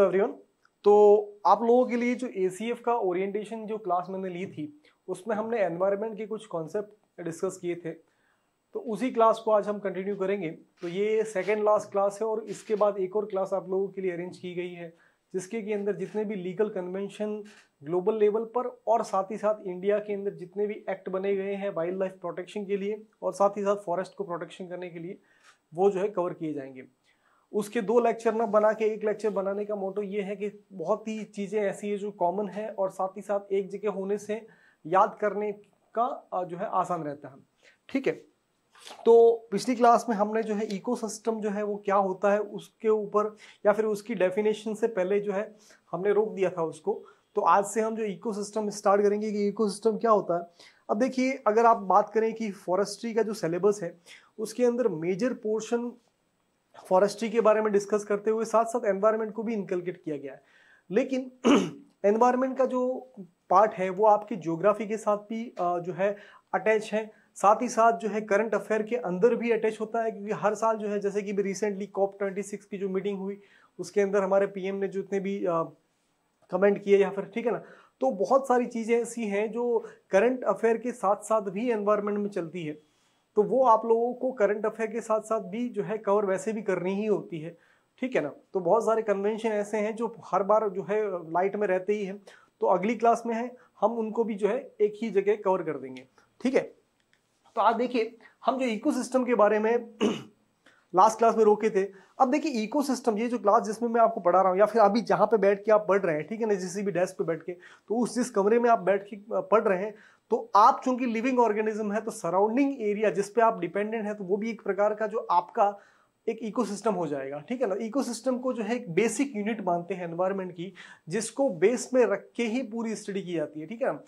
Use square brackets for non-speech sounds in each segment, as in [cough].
hello everyone तो आप लोगों के लिए जो ए का ओरिएंटेशन जो क्लास मैंने ली थी उसमें हमने एनवायरनमेंट के कुछ कॉन्सेप्ट डिस्कस किए थे तो उसी क्लास को आज हम कंटिन्यू करेंगे तो ये सेकेंड लास्ट क्लास है और इसके बाद एक और क्लास आप लोगों के लिए अरेंज की गई है जिसके के अंदर जितने भी लीगल कन्वेंशन ग्लोबल लेवल पर और साथ ही साथ इंडिया के अंदर जितने भी एक्ट बने गए हैं वाइल्ड लाइफ प्रोटेक्शन के लिए और साथ ही साथ फॉरेस्ट को प्रोटेक्शन करने के लिए वो जो है कवर किए जाएंगे उसके दो लेक्चर ना बना के एक लेक्चर बनाने का मोटो ये है कि बहुत ही चीज़ें ऐसी है जो कॉमन है और साथ ही साथ एक जगह होने से याद करने का जो है आसान रहता है ठीक है तो पिछली क्लास में हमने जो है इकोसिस्टम जो है वो क्या होता है उसके ऊपर या फिर उसकी डेफिनेशन से पहले जो है हमने रोक दिया था उसको तो आज से हम जो इकोसिस्टम स्टार्ट करेंगे कि इकोसिस्टम क्या होता है अब देखिए अगर आप बात करें कि फॉरेस्ट्री का जो सिलेबस है उसके अंदर मेजर पोर्शन फॉरेस्ट्री के बारे में डिस्कस करते हुए साथ साथ एनवायरनमेंट को भी इंकल्केट किया गया है लेकिन [clears throat] एनवायरनमेंट का जो पार्ट है वो आपकी ज्योग्राफी के साथ भी जो है अटैच है साथ ही साथ जो है करंट अफेयर के अंदर भी अटैच होता है क्योंकि हर साल जो है जैसे कि रिसेंटली कॉप ट्वेंटी सिक्स की जो मीटिंग हुई उसके अंदर हमारे पीएम ने जितने भी कमेंट किए या फिर ठीक है ना तो बहुत सारी चीज़ें ऐसी हैं जो करंट अफेयर के साथ साथ भी एनवायरनमेंट में चलती है तो वो आप लोगों को करंट अफेयर के साथ साथ भी जो है कवर वैसे भी करनी ही होती है ठीक है ना तो बहुत सारे कन्वेंशन ऐसे हैं जो हर बार जो है लाइट में रहते ही हैं तो अगली क्लास में है हम उनको भी जो है एक ही जगह कवर कर देंगे ठीक है तो आज देखिए हम जो इकोसिस्टम के बारे में लास्ट क्लास में रोके थे अब देखिए इकोसिस्टम ये जो क्लास जिसमें मैं आपको पढ़ा रहा हूँ या फिर अभी जहाँ पे बैठ के आप पढ़ रहे हैं ठीक है ना जिस भी डेस्क पे बैठ के तो उस जिस कमरे में आप बैठ के पढ़ रहे हैं तो आप चूंकि लिविंग ऑर्गेनिज्म है तो सराउंडिंग एरिया जिसपे आप डिपेंडेंट है तो वो भी एक प्रकार का जो आपका एक इकोसिस्टम हो जाएगा ठीक है ना इकोसिस्टम को जो है एक बेसिक यूनिट मानते हैं एनवायरमेंट की जिसको बेस में रख के ही पूरी स्टडी की जाती है ठीक है ना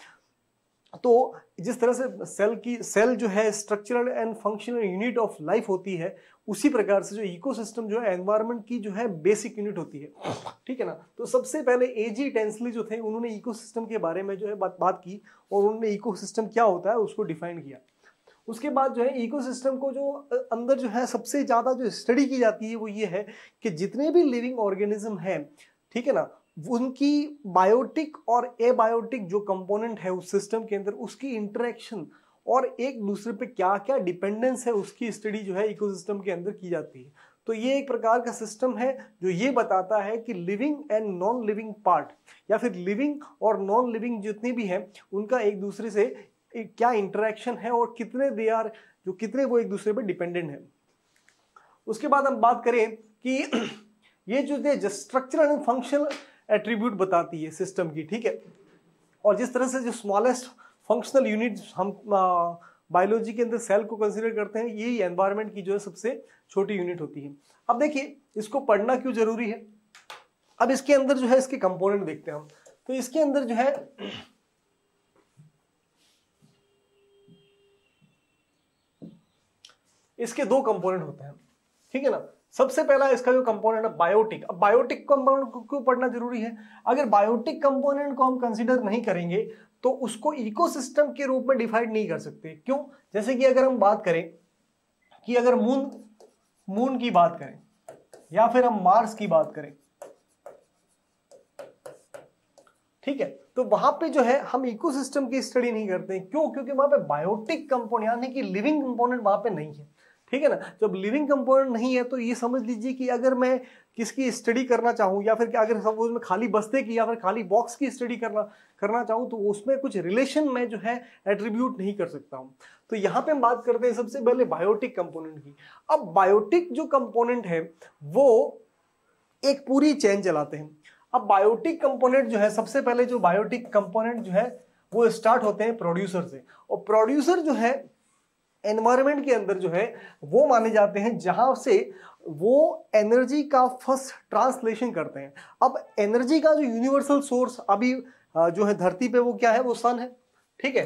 तो जिस तरह से सेल की सेल जो है structural and functional unit of life होती है उसी प्रकार से जो इकोसिस्टम जो है एनवायरनमेंट की जो है बेसिक यूनिट होती है ठीक है ना तो सबसे पहले ए जी टेंसली जो थे उन्होंने इकोसिस्टम के बारे में जो है बात बात की और उन्होंने इकोसिस्टम क्या होता है उसको डिफाइन किया उसके बाद जो है इकोसिस्टम को जो अंदर जो है सबसे ज़्यादा जो स्टडी की जाती है वो ये है कि जितने भी लिविंग ऑर्गेनिज्म हैं ठीक है ना उनकी बायोटिक और एबायोटिक जो कंपोनेंट है उस सिस्टम के अंदर उसकी इंटरेक्शन और एक दूसरे पे क्या क्या डिपेंडेंस है उसकी स्टडी जो है इकोसिस्टम के अंदर की जाती है तो ये एक प्रकार का सिस्टम है जो ये बताता है कि living and non living part या फिर लिविंग और नॉन लिविंग जितनी भी हैं उनका एक दूसरे से क्या इंटरेक्शन है और कितने दे आर जो कितने वो एक दूसरे पर डिपेंडेंट है उसके बाद हम बात करें कि [clears throat] ये जो स्ट्रक्चरल एंड फंक्शनल एट्रीब्यूट बताती है सिस्टम की ठीक है और जिस तरह से जो स्मॉलेस्ट फंक्शनल यूनिट हम बायोलॉजी के अंदर सेल को कंसिडर करते हैं यही एनवायरनमेंट की जो है सबसे छोटी यूनिट होती है अब देखिए इसको पढ़ना क्यों जरूरी है अब इसके अंदर जो है इसके कंपोनेंट देखते हैं हम तो इसके अंदर जो है इसके दो कंपोनेंट होते हैं ठीक है ना सबसे पहला इसका जो कंपोनेंट है बायोटिक अब बायोटिक कंपोनेंट क्यों पढ़ना जरूरी है अगर बायोटिक कंपोनेंट को हम कंसिडर नहीं करेंगे तो उसको इकोसिस्टम के रूप में डिफाइड नहीं कर सकते क्यों जैसे कि अगर हम बात करें कि अगर मून मून की बात करें या फिर हम मार्स की बात करें ठीक है तो वहां पे जो है हम इकोसिस्टम की स्टडी नहीं करते क्यों क्योंकि वहां पे बायोटिक कंपोनेंट यानी कि लिविंग कंपोनेंट वहां पे नहीं है ठीक है ना जब लिविंग कंपोनेंट नहीं है तो ये समझ लीजिए कि अगर मैं किसकी स्टडी करना चाहूँ या फिर अगर सपोज मैं खाली बस्ते की या फिर खाली बॉक्स की स्टडी करना करना चाहूँ तो उसमें कुछ रिलेशन मैं जो है एट्रीब्यूट नहीं कर सकता हूँ तो यहाँ पे हम बात करते हैं सबसे पहले बायोटिक कंपोनेंट की अब बायोटिक जो कंपोनेंट है वो एक पूरी चेन चलाते हैं अब बायोटिक कंपोनेंट जो है सबसे पहले जो बायोटिक कंपोनेंट जो है वो स्टार्ट होते हैं प्रोड्यूसर से और प्रोड्यूसर जो है एनवायरमेंट के अंदर जो है वो माने जाते हैं जहां से वो एनर्जी का फर्स्ट ट्रांसलेशन करते हैं अब एनर्जी का जो यूनिवर्सल सोर्स अभी जो है धरती पे वो क्या है वो सन है ठीक है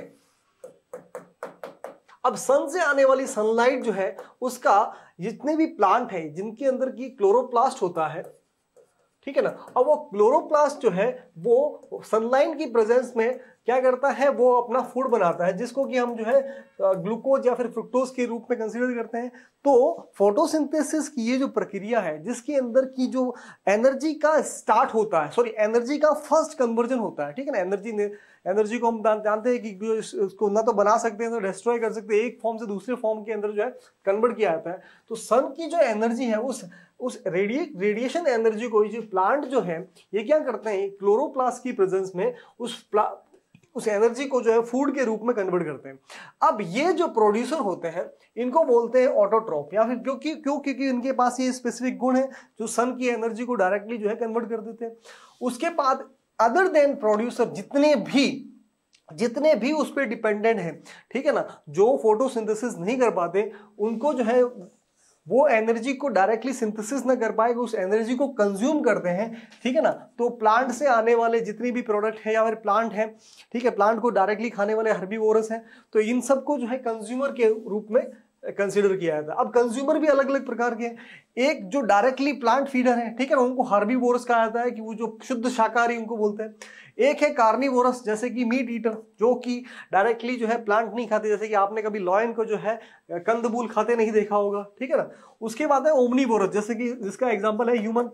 अब सन से आने वाली सनलाइट जो है उसका जितने भी प्लांट है जिनके अंदर की क्लोरोप्लास्ट होता है ठीक है ना अब वो क्लोरोप्लास्ट जो है वो सनलाइन की प्रेजेंस में क्या करता है वो अपना फूड बनाता है जिसको कि हम जो है ग्लूकोज या फिर फ्रुक्टोज के रूप में कंसीडर करते हैं तो फोटोसिंथेसिस की ये जो प्रक्रिया है जिसके अंदर की जो एनर्जी का स्टार्ट होता है सॉरी एनर्जी का फर्स्ट कन्वर्जन होता है ठीक है ना एनर्जी ने एनर्जी को हम जानते हैं कि उसको ना तो बना सकते हैं तो डिस्ट्रॉय कर सकते हैं एक फॉर्म से दूसरे फॉर्म के अंदर जो है कन्वर्ट किया जाता है तो सन की जो एनर्जी है उस उस रेडिए रेडिएशन एनर्जी को जो प्लांट जो है ये क्या करते हैं क्लोरोप्लास्ट की प्रेजेंस में उस उस एनर्जी को जो है फूड के रूप में कन्वर्ट करते हैं अब ये जो प्रोड्यूसर होते हैं इनको बोलते हैं ऑटोट्रॉप या फिर क्योंकि क्यों क्योंकि इनके पास ये स्पेसिफिक गुण है जो सन की एनर्जी को डायरेक्टली जो है कन्वर्ट कर देते हैं उसके बाद अदर देन प्रोड्यूसर जितने भी जितने भी उस पर डिपेंडेंट हैं ठीक है ना जो फोटोसिंथेसिस नहीं कर पाते उनको जो है वो एनर्जी को डायरेक्टली सिंथेसिस ना कर पाएगा उस एनर्जी को कंज्यूम करते हैं ठीक है ना तो प्लांट से आने वाले जितनी भी प्रोडक्ट है या फिर प्लांट है ठीक है प्लांट को डायरेक्टली खाने वाले हर्बी हैं तो इन सबको जो है कंज्यूमर के रूप में कंसिडर किया जाता है अब कंज्यूमर भी अलग अलग प्रकार के हैं एक जो डायरेक्टली प्लांट फीडर है ठीक है ना उनको हर्बी बोरस कहा जाता है कि वो जो शुद्ध शाकाहारी उनको बोलते हैं एक है कार्निवोरस जैसे कि मीट ईटर जो कि डायरेक्टली जो है प्लांट नहीं खाते जैसे कि आपने कभी लॉयन को जो है कंदबूल खाते नहीं देखा होगा ठीक है ना उसके बाद है ओमनीवोरस जैसे कि जिसका एग्जाम्पल है ह्यूमन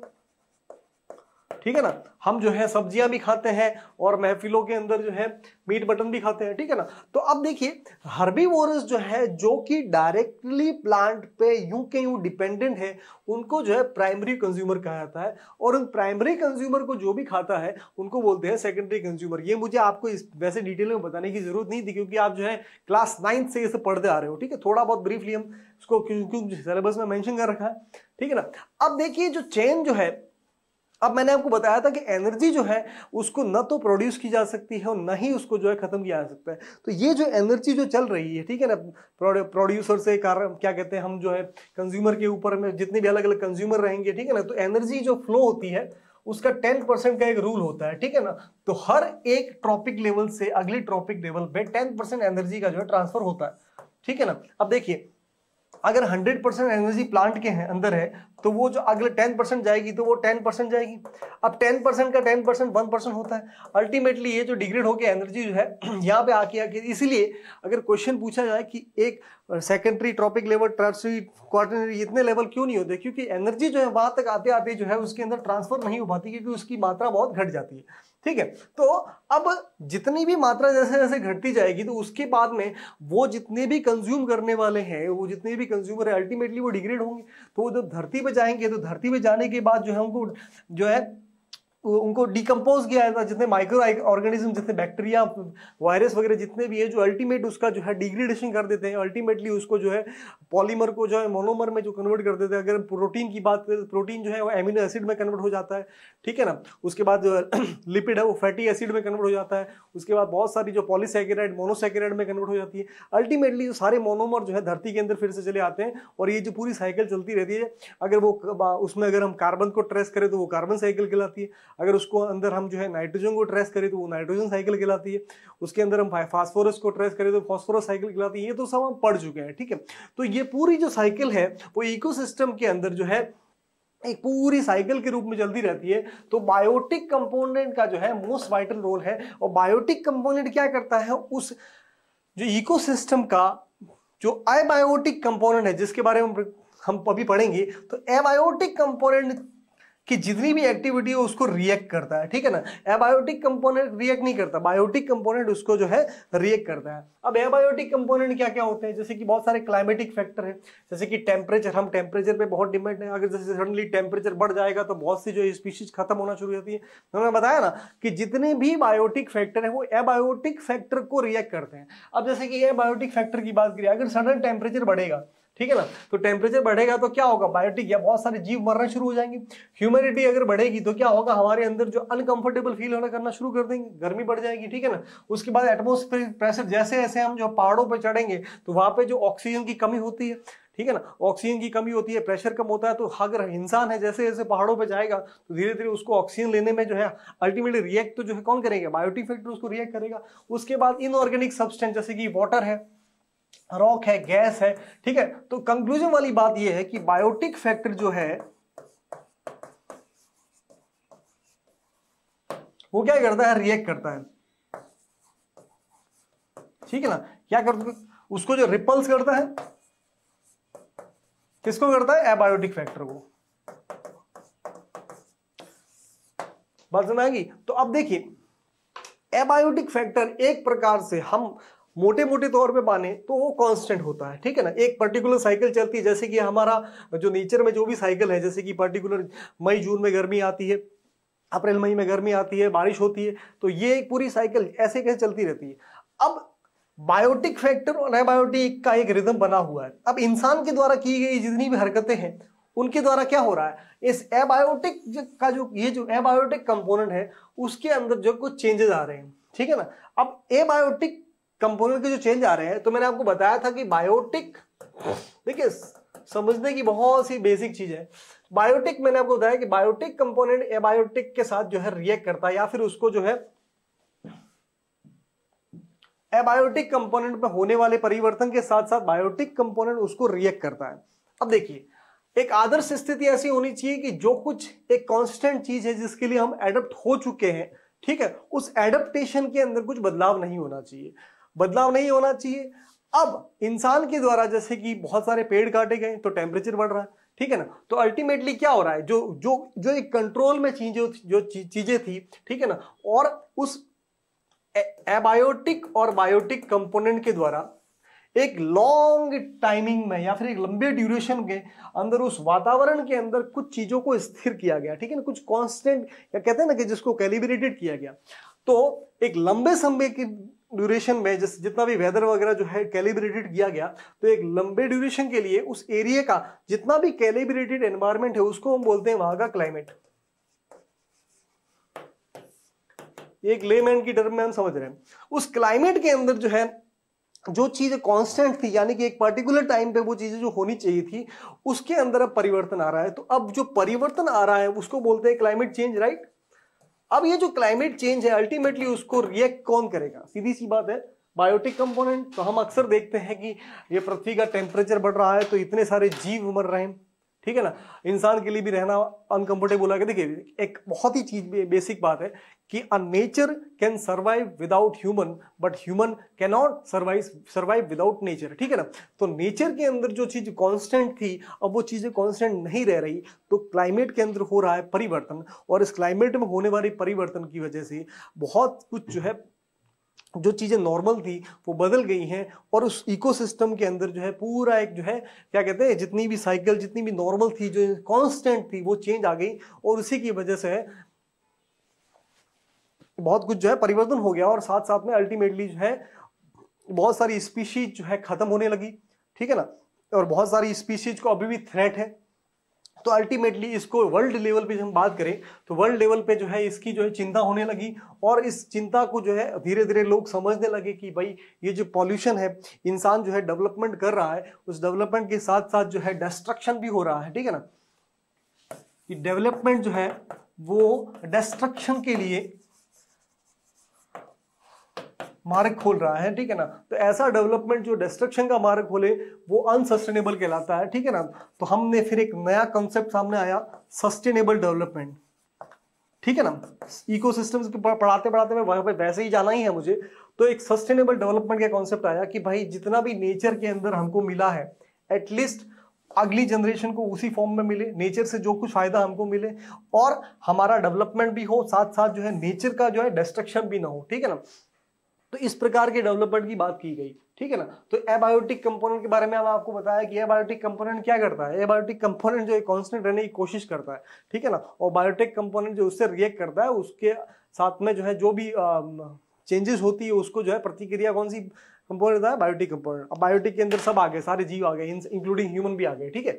ठीक है ना हम जो है सब्जियां भी खाते हैं और महफिलों के अंदर जो है मीट बटन भी खाते हैं ठीक है ना तो अब देखिए वोरस जो है जो कि डायरेक्टली प्लांट पे यू के यू डिपेंडेंट है उनको जो है प्राइमरी कंज्यूमर कहा जाता है और उन प्राइमरी कंज्यूमर को जो भी खाता है उनको बोलते हैं सेकेंडरी कंज्यूमर ये मुझे आपको इस वैसे डिटेल में बताने की जरूरत नहीं थी क्योंकि आप जो है क्लास नाइन्थ से इसे पढ़ते आ रहे हो ठीक है थोड़ा बहुत ब्रीफली हम इसको क्योंकि सिलेबस में मैंशन कर रखा है ठीक है ना अब देखिए जो चेन जो है अब मैंने आपको बताया था कि एनर्जी जो है उसको न तो प्रोड्यूस की जा सकती है और न ही उसको जो है खत्म किया जा सकता है तो ये जो एनर्जी जो चल रही है ठीक है ना प्रोड्यूसर से कारण क्या कहते हैं हम जो है कंज्यूमर के ऊपर में जितने भी अलग अलग कंज्यूमर रहेंगे ठीक है ना तो एनर्जी जो फ्लो होती है उसका टेन परसेंट का एक रूल होता है ठीक है ना तो हर एक ट्रॉपिक लेवल से अगले ट्रॉपिक लेवल पे टेन परसेंट एनर्जी का जो है ट्रांसफर होता है ठीक है ना अब देखिए अगर 100 परसेंट एनर्जी प्लांट के हैं अंदर है तो वो जो अगले 10 परसेंट जाएगी तो वो 10 परसेंट जाएगी अब 10 परसेंट का 10 परसेंट वन परसेंट होता है अल्टीमेटली ये जो डिग्रेड होकर एनर्जी जो है [clears throat] यहाँ पे आके आके इसीलिए अगर क्वेश्चन पूछा जाए कि एक secondary trophic level tertiary quaternary इतने लेवल क्यों नहीं होते क्योंकि एनर्जी जो है वहाँ तक आते आते जो है उसके अंदर ट्रांसफर नहीं हो पाती क्योंकि उसकी मात्रा बहुत घट जाती है ठीक है तो अब जितनी भी मात्रा जैसे जैसे घटती जाएगी तो उसके बाद में वो जितने भी कंज्यूम करने वाले हैं वो जितने भी कंज्यूमर है अल्टीमेटली वो डिग्रेड होंगे तो वो जब धरती पर जाएंगे तो धरती पर जाने के बाद जो है उनको जो है उनको डिकम्पोज किया जाता है जितने माइक्रो ऑर्गेनिज्म जितने बैक्टीरिया वायरस वगैरह जितने भी है जो अल्टीमेट उसका जो है डिग्रेडेशन कर देते हैं अल्टीमेटली उसको जो है पॉलीमर को जो है मोनोमर में जो कन्वर्ट कर देते हैं अगर प्रोटीन की बात करें तो प्रोटीन जो है वो एमिनो एसिड में कन्वर्ट हो जाता है ठीक है ना उसके बाद जो [clears throat] लिपिड है वो फैटी एसिड में कन्वर्ट हो जाता है उसके बाद बहुत सारी जो पॉलीसेकेराइड मोनोसेकेराइड में कन्वर्ट हो जाती है अल्टीमेटली जो सारे मोनोमर जो है धरती के अंदर फिर से चले आते हैं और ये जो पूरी साइकिल चलती रहती है अगर वो उसमें अगर हम कार्बन को ट्रेस करें तो वो कार्बन साइकिल कहलाती है अगर उसको अंदर हम जो है नाइट्रोजन को ट्रेस करें तो वो नाइट्रोजन साइकिल कहलाती है उसके अंदर हम फास्फोरस को ट्रेस करें तो फॉस्फोरस साइकिल कहलाती है ये तो सब हम पढ़ चुके हैं ठीक है तो ये पूरी जो साइकिल है वो इको के अंदर जो है एक पूरी साइकिल के रूप में चलती रहती है तो बायोटिक कंपोनेंट का जो है मोस्ट वाइटल रोल है और बायोटिक कंपोनेंट क्या करता है उस जो इकोसिस्टम का जो अबायोटिक कंपोनेंट है जिसके बारे में हम अभी पढ़ेंगे तो एबायोटिक कंपोनेंट कि जितनी भी एक्टिविटी हो उसको रिएक्ट करता है ठीक है ना एबायोटिक कंपोनेंट रिएक्ट नहीं करता बायोटिक कंपोनेंट उसको जो है रिएक्ट करता है अब एबायोटिक कंपोनेंट क्या क्या होते हैं जैसे कि बहुत सारे क्लाइमेटिक फैक्टर हैं जैसे कि टेम्परेचर हम टेम्परेचर पे बहुत डिपेंड है अगर जैसे सडनली टेम्परेचर बढ़ जाएगा तो बहुत सी जो स्पीशीज खत्म होना शुरू होती है उन्होंने तो बताया ना कि जितने भी बायोटिक फैक्टर हैं वो एबायोटिक फैक्टर को रिएक्ट करते हैं अब जैसे कि एबायोटिक फैक्टर की बात करिए अगर सडन टेम्परेचर बढ़ेगा ठीक है ना तो टेम्परेचर बढ़ेगा तो क्या होगा बायोटिक या बहुत सारे जीव मरना शुरू हो जाएंगे ह्यूमिडिटी अगर बढ़ेगी तो क्या होगा हमारे अंदर जो अनकंफर्टेबल फील होना करना शुरू कर देंगे गर्मी बढ़ जाएगी ठीक है ना उसके बाद एटमोस्फेयर प्रेशर जैसे जैसे हम जो पहाड़ों पर चढ़ेंगे तो वहां पर जो ऑक्सीजन की कमी होती है ठीक है ना ऑक्सीजन की कमी होती है प्रेशर कम होता है तो अगर इंसान है जैसे जैसे पहाड़ों पर जाएगा तो धीरे धीरे उसको ऑक्सीजन लेने में जो है अल्टीमेटली रिएक्ट तो जो है कौन करेगा बायोटिक फैक्टर उसको रिएक्ट करेगा उसके बाद इनऑर्गेनिक सब्सटेंस जैसे कि वाटर है रॉक है गैस है ठीक है तो कंक्लूजन वाली बात यह है कि बायोटिक फैक्टर जो है वो क्या करता है रिएक्ट करता है ठीक है ना क्या करता है उसको जो रिपल्स करता है किसको करता है एबायोटिक फैक्टर को बात समझ आएगी तो अब देखिए एबायोटिक फैक्टर एक प्रकार से हम मोटे मोटे तौर पे माने तो वो कांस्टेंट होता है ठीक है ना एक पर्टिकुलर साइकिल चलती है जैसे कि हमारा जो नेचर में जो भी साइकिल है जैसे कि पर्टिकुलर मई जून में गर्मी आती है अप्रैल मई में गर्मी आती है बारिश होती है तो ये एक पूरी साइकिल ऐसे कैसे चलती रहती है अब बायोटिक फैक्टर और एबायोटिक का एक रिदम बना हुआ है अब इंसान के द्वारा की गई जितनी भी हरकतें हैं उनके द्वारा क्या हो रहा है इस एबायोटिक का जो ये जो एबायोटिक कंपोनेंट है उसके अंदर जो कुछ चेंजेस आ रहे हैं ठीक है ना अब एबायोटिक कंपोनेंट के जो चेंज आ रहे हैं तो मैंने आपको बताया था कि बायोटिक देखिए समझने की बहुत सी बेसिक चीज है बायोटिक मैंने आपको बताया कि बायोटिक कंपोनेंट एबायोटिक के साथ जो है रिएक्ट करता है या फिर उसको जो है एबायोटिक कंपोनेंट में होने वाले परिवर्तन के साथ साथ बायोटिक कंपोनेंट उसको रिएक्ट करता है अब देखिए एक आदर्श स्थिति ऐसी होनी चाहिए कि जो कुछ एक कांस्टेंट चीज है जिसके लिए हम एडप्ट हो चुके हैं ठीक है उस एडप्टेशन के अंदर कुछ बदलाव नहीं होना चाहिए बदलाव नहीं होना चाहिए अब इंसान के द्वारा जैसे कि बहुत सारे पेड़ काटे गए तो टेम्परेचर बढ़ रहा है ठीक है ना तो अल्टीमेटली क्या हो रहा है जो जो जो एक कंट्रोल में चीजें जो चीजें थी ठीक है ना और उस एबायोटिक और बायोटिक कंपोनेंट के द्वारा एक लॉन्ग टाइमिंग में या फिर एक लंबे ड्यूरेशन के अंदर उस वातावरण के अंदर कुछ चीज़ों को स्थिर किया गया ठीक है ना कुछ कांस्टेंट या कहते हैं ना कि जिसको कैलिब्रेटेड किया गया तो एक लंबे समय के ड्यूरेशन में जिस जितना भी वेदर वगैरह जो है कैलिब्रेटेड किया गया तो एक लंबे ड्यूरेशन के लिए उस एरिया का जितना भी कैलिब्रेटेड एनवायरमेंट है उसको हम बोलते हैं वहां का क्लाइमेट एक लेमैन की टर्म में हम समझ रहे हैं उस क्लाइमेट के अंदर जो है जो चीज़ कांस्टेंट थी यानी कि एक पर्टिकुलर टाइम पे वो चीज़ें जो होनी चाहिए थी उसके अंदर अब परिवर्तन आ रहा है तो अब जो परिवर्तन आ रहा है उसको बोलते हैं क्लाइमेट चेंज राइट अब ये जो क्लाइमेट चेंज है अल्टीमेटली उसको रिएक्ट कौन करेगा सीधी सी बात है बायोटिक कंपोनेंट तो हम अक्सर देखते हैं कि ये पृथ्वी का टेम्परेचर बढ़ रहा है तो इतने सारे जीव मर रहे हैं ठीक है ना इंसान के लिए भी रहना अनकंफर्टेबल है देखिए एक बहुत ही चीज बेसिक बात है कि uh nature can survive without human but human cannot survive survive without nature ठीक है ना तो नेचर के अंदर जो चीज कांस्टेंट थी अब वो चीजें कांस्टेंट नहीं रह रही तो क्लाइमेट के अंदर हो रहा है परिवर्तन और इस क्लाइमेट में होने वाले परिवर्तन की वजह से बहुत कुछ जो है जो चीज़ें नॉर्मल थी वो बदल गई हैं और उस इकोसिस्टम के अंदर जो है पूरा एक जो है क्या कहते हैं जितनी भी साइकिल जितनी भी नॉर्मल थी जो कांस्टेंट थी वो चेंज आ गई और उसी की वजह से बहुत कुछ जो है परिवर्तन हो गया और साथ साथ में अल्टीमेटली जो है बहुत सारी स्पीशीज जो है ख़त्म होने लगी ठीक है ना और बहुत सारी स्पीशीज को अभी भी थ्रेट है तो अल्टीमेटली इसको वर्ल्ड लेवल पे हम बात करें तो वर्ल्ड लेवल पे जो है इसकी जो है चिंता होने लगी और इस चिंता को जो है धीरे धीरे लोग समझने लगे कि भाई ये जो पॉल्यूशन है इंसान जो है डेवलपमेंट कर रहा है उस डेवलपमेंट के साथ साथ जो है डिस्ट्रक्शन भी हो रहा है ठीक है ना कि डेवलपमेंट जो है वो डिस्ट्रक्शन के लिए मार्ग खोल रहा है ठीक है ना तो ऐसा डेवलपमेंट जो डिस्ट्रक्शन का मार्ग खोले वो अनसस्टेनेबल कहलाता है ठीक है ना तो हमने फिर एक नया कंसेप्ट सामने आया सस्टेनेबल डेवलपमेंट ठीक है ना इको सिस्टम पढ़ाते पढ़ाते में वहां पे वैसे ही जाना ही है मुझे तो एक सस्टेनेबल डेवलपमेंट का कॉन्सेप्ट आया कि भाई जितना भी नेचर के अंदर हमको मिला है एटलीस्ट अगली जनरेशन को उसी फॉर्म में मिले नेचर से जो कुछ फायदा हमको मिले और हमारा डेवलपमेंट भी हो साथ साथ जो है नेचर का जो है डिस्ट्रक्शन भी ना हो ठीक है ना तो इस प्रकार के डेवलपमेंट की बात की गई ठीक है ना तो एबायोटिक कंपोनेंट के बारे में अब आपको बताया कि एबायोटिक कंपोनेंट क्या करता है एबायोटिक कंपोनेंट जो है कॉन्स्टेंट रहने की कोशिश करता है ठीक है ना और बायोटिक कंपोनेंट जो उससे रिएक्ट करता है उसके साथ में जो है जो भी चेंजेस होती है उसको जो है प्रतिक्रिया कौन सी कंपोनेंट है बायोटिक कंपोनेंट अब बायोटिक के अंदर सब आ गए सारे जीव आ गए इंक्लूडिंग ह्यूमन भी आ गए ठीक है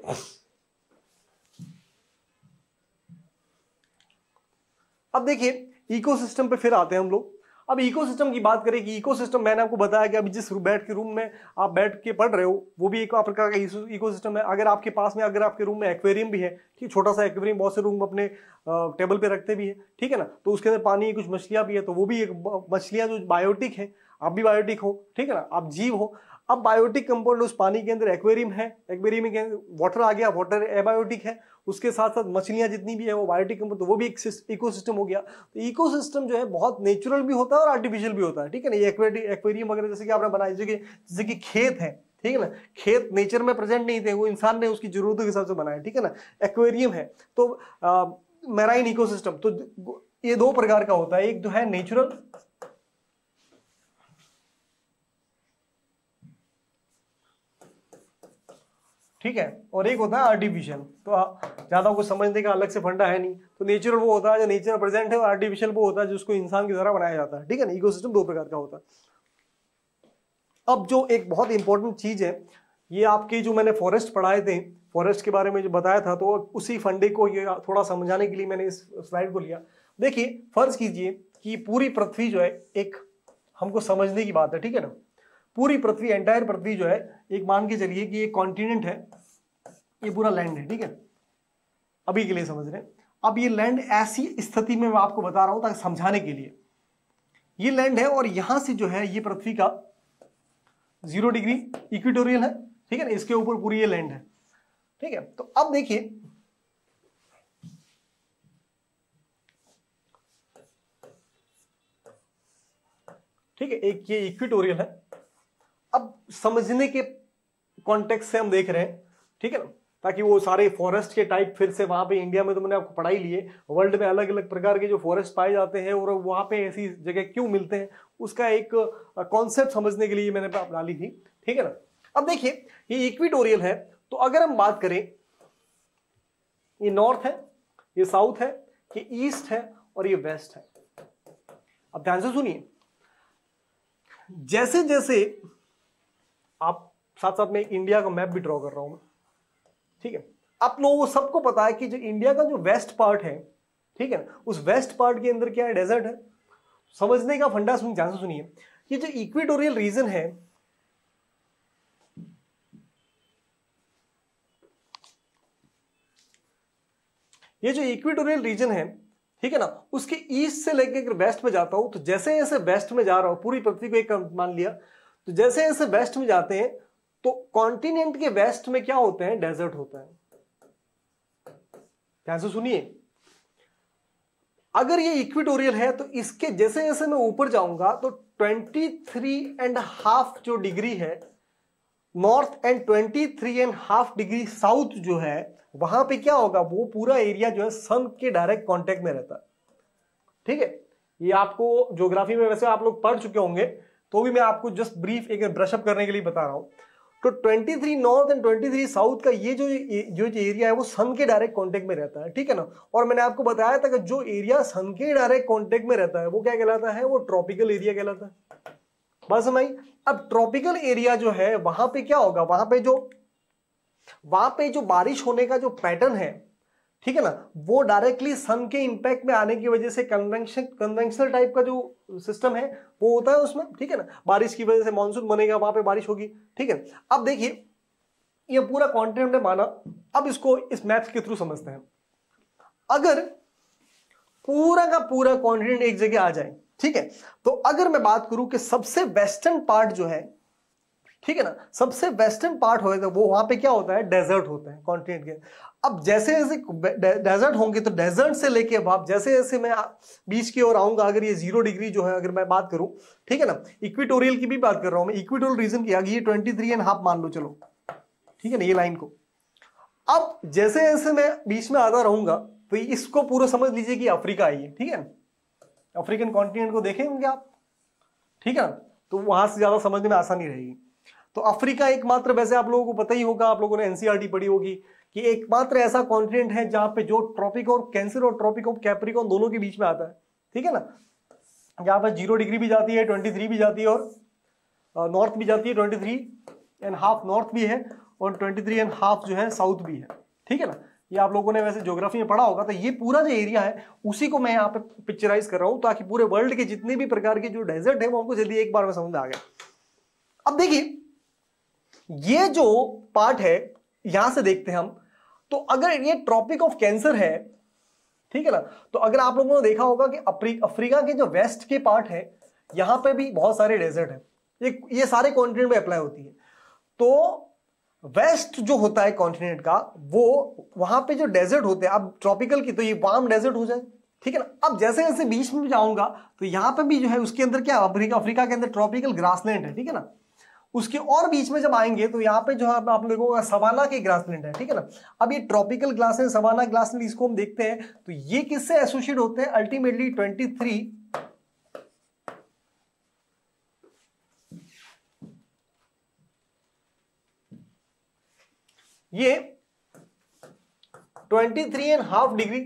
अब देखिए इकोसिस्टम पे फिर आते हैं हम लोग अब इकोसिस्टम की बात करें कि इकोसिस्टम मैंने आपको बताया कि अभी जिस बैठ के रूम में आप बैठ के पढ़ रहे हो वो भी एक प्रकार का इकोसिस्टम है अगर आपके पास में अगर आपके रूम में एक्वेरियम भी है ठीक छोटा सा एक्वेरियम बहुत से रूम अपने टेबल पे रखते भी है ठीक है ना तो उसके अंदर पानी कुछ मछलियाँ भी है तो वो भी एक मछलियाँ जो बायोटिक है आप भी बायोटिक हो ठीक है ना आप जीव हो अब बायोटिक कंपाउंड उस पानी के अंदर एक्वेरियम है एक्वेरियम के वाटर आ गया वाटर एबायोटिक है उसके साथ साथ मछलियाँ जितनी भी है वो बायोटिक कंपनी तो वो भी इको सिस्टम हो गया तो इको सिस्टम जो है बहुत नेचुरल भी होता है और आर्टिफिशियल भी होता है ठीक है ना ये एक्वेरियम वगैरह जैसे कि आपने बनाया जैसे कि जैसे कि खेत है ठीक है ना खेत नेचर में प्रेजेंट नहीं थे वो इंसान ने उसकी जरूरतों के हिसाब से बनाया ठीक है ना एक्वेरियम है तो मैराइन सिस्टम तो ये दो प्रकार का होता है एक जो है नेचुरल ठीक है और एक होता है आर्टिफिशियल तो ज़्यादा कुछ समझने का अलग से फंडा है नहीं तो नेचुरल वो होता है जो नेचुरल प्रेजेंट है और आर्टिफिशियल वो होता है जिसको इंसान की द्वारा बनाया जाता है ठीक है ना इकोसिस्टम दो प्रकार का होता है अब जो एक बहुत इंपॉर्टेंट चीज़ है ये आपके जो मैंने फॉरेस्ट पढ़ाए थे फॉरेस्ट के बारे में जो बताया था तो उसी फंडे को ये थोड़ा समझाने के लिए मैंने इस स्लाइड को लिया देखिए फर्ज कीजिए कि पूरी पृथ्वी जो है एक हमको समझने की बात है ठीक है ना पूरी पृथ्वी एंटायर पृथ्वी जो है एक मान के चलिए कि ये कॉन्टिनेंट है ये पूरा लैंड है ठीक है अभी के लिए समझ रहे हैं अब ये लैंड ऐसी स्थिति में मैं आपको बता रहा हूं ताकि समझाने के लिए ये लैंड है और यहां से जो है ये पृथ्वी का जीरो डिग्री इक्विटोरियल है ठीक है ना इसके ऊपर पूरी ये लैंड है ठीक है तो अब देखिए ठीक है एक ये इक्विटोरियल है अब समझने के कॉन्टेक्स्ट से हम देख रहे हैं ठीक है ना ताकि वो सारे फॉरेस्ट के टाइप फिर से वहां पे इंडिया में तो मैंने आपको पढ़ाई लिए वर्ल्ड में अलग अलग प्रकार के जो फॉरेस्ट पाए जाते हैं और वहां पे ऐसी जगह क्यों मिलते हैं उसका एक कॉन्सेप्ट समझने के लिए मैंने डाली थी ठीक है ना अब देखिए ये इक्विटोरियल है तो अगर हम बात करें ये नॉर्थ है ये साउथ है ये ईस्ट है और ये वेस्ट है अब ध्यान से सुनिए जैसे जैसे आप साथ साथ में इंडिया का मैप भी ड्रॉ कर रहा हूँ ठीक है आप लोगों को सबको पता है कि जो इंडिया का जो वेस्ट पार्ट है ठीक है ना उस वेस्ट पार्ट के अंदर क्या है डेजर्ट है समझने का फंडा सुन ध्यान से सुनिए ये जो इक्वेटोरियल रीजन है ये जो इक्वेटोरियल रीजन है ठीक है ना उसके ईस्ट से लेकर वेस्ट में जाता हूं तो जैसे जैसे वेस्ट में जा रहा हूं पूरी पृथ्वी को एक मान लिया तो जैसे जैसे वेस्ट में जाते हैं तो कॉन्टिनेंट के वेस्ट में क्या होते हैं डेजर्ट होता है ध्यान से सुनिए अगर ये इक्विटोरियल है तो इसके जैसे जैसे मैं ऊपर जाऊंगा तो ट्वेंटी थ्री एंड हाफ जो डिग्री है north and twenty three and half degree south जो है वहां पे क्या होगा वो पूरा एरिया जो है सन के डायरेक्ट कांटेक्ट में रहता है ठीक है ये आपको ज्योग्राफी में वैसे आप लोग पढ़ चुके होंगे तो भी मैं आपको जस्ट ब्रीफ एक ब्रशअप करने के लिए बता रहा हूँ तो 23 नॉर्थ एंड 23 साउथ का ये जो जो एरिया है वो सन के डायरेक्ट कांटेक्ट में रहता है ठीक है ना और मैंने आपको बताया था कि जो एरिया सन के डायरेक्ट कांटेक्ट में रहता है वो क्या कहलाता है वो ट्रॉपिकल एरिया कहलाता है बस हमारी अब ट्रॉपिकल एरिया जो है वहां पे क्या होगा वहां पे जो वहां पे जो बारिश होने का जो पैटर्न है ठीक है ना वो डायरेक्टली सन के इंपैक्ट में आने की वजह से कन्वेंशन कन्वेंशनल टाइप का जो सिस्टम है वो होता है उसमें ठीक है ना बारिश की वजह से मानसून बनेगा वहां पे बारिश होगी ठीक है अब देखिए ये पूरा कॉन्टिनेंट है माना अब इसको इस मैथ के थ्रू समझते हैं अगर पूरा का पूरा कॉन्टिनेंट एक जगह आ जाए ठीक है तो अगर मैं बात करूं कि सबसे वेस्टर्न पार्ट जो है ठीक है ना सबसे वेस्टर्न पार्ट होता है तो वो वहां पे क्या होता है डेजर्ट होता है कॉन्टिनेंट के अब जैसे जैसे डेजर्ट होंगे तो डेजर्ट से लेके अब आप जैसे जैसे मैं बीच की ओर आऊंगा अगर ये जीरो डिग्री जो है अगर मैं बात करूं ठीक है ना इक्विटोरियल की भी बात कर रहा हूं मैं इक्विटोरियल रीजन की अगर ये ट्वेंटी थ्री एंड हाफ मान लो चलो ठीक है ना ये लाइन को अब जैसे जैसे मैं बीच में आता रहूंगा तो इसको पूरा समझ लीजिए कि अफ्रीका आई है ठीक है ना अफ्रीकन कॉन्टिनेंट को देखे होंगे आप ठीक है ना तो वहां से ज्यादा समझने में आसानी रहेगी तो अफ्रीका एकमात्र वैसे आप लोगों को पता ही होगा आप लोगों ने एनसीआरटी e पढ़ी होगी कि एकमात्र ऐसा कॉन्टिनेंट है जहां पे जो ट्रॉपिक और कैंसर और ट्रॉपिक ऑफ कैप्रिकॉन दोनों के बीच में आता है ठीक है ना जहां पर जीरो डिग्री भी जाती है ट्वेंटी थ्री भी जाती है और नॉर्थ भी जाती है twenty three and half north भी है और ट्वेंटी थ्री एंड हाफ जो है साउथ भी है ठीक है ना ये आप लोगों ने वैसे ज्योग्राफी में पढ़ा होगा तो ये पूरा जो एरिया है उसी को मैं यहाँ पे पिक्चराइज कर रहा हूँ ताकि पूरे वर्ल्ड के जितने भी प्रकार के जो डेजर्ट है वो हमको जल्दी एक बार में समझ आ गया अब देखिए ये जो पार्ट है यहां से देखते हैं हम तो अगर ये ट्रॉपिक ऑफ कैंसर है ठीक है ना तो अगर आप लोगों ने देखा होगा कि अफ्रीका के जो वेस्ट के पार्ट है यहां पे भी बहुत सारे डेजर्ट है ये ये सारे कॉन्टिनेंट में अप्लाई होती है तो वेस्ट जो होता है कॉन्टिनेंट का वो वहां पे जो डेजर्ट होते हैं अब ट्रॉपिकल की तो ये वार्म डेजर्ट हो जाए ठीक है ना अब जैसे जैसे बीच में जाऊंगा तो यहां पे भी जो है उसके अंदर क्या अफ्रीका अफ्रीका के अंदर ट्रॉपिकल ग्रासलैंड है ठीक है ना उसके और बीच में जब आएंगे तो यहाँ पे जो है आप लोगों का सवाना के ग्रासलैंड है ठीक है ना अब ये ट्रॉपिकल है सवाना ग्लासलैंड इसको हम देखते हैं तो ये किससे एसोसिएट होते हैं अल्टीमेटली ट्वेंटी थ्री ये 23 एंड हाफ डिग्री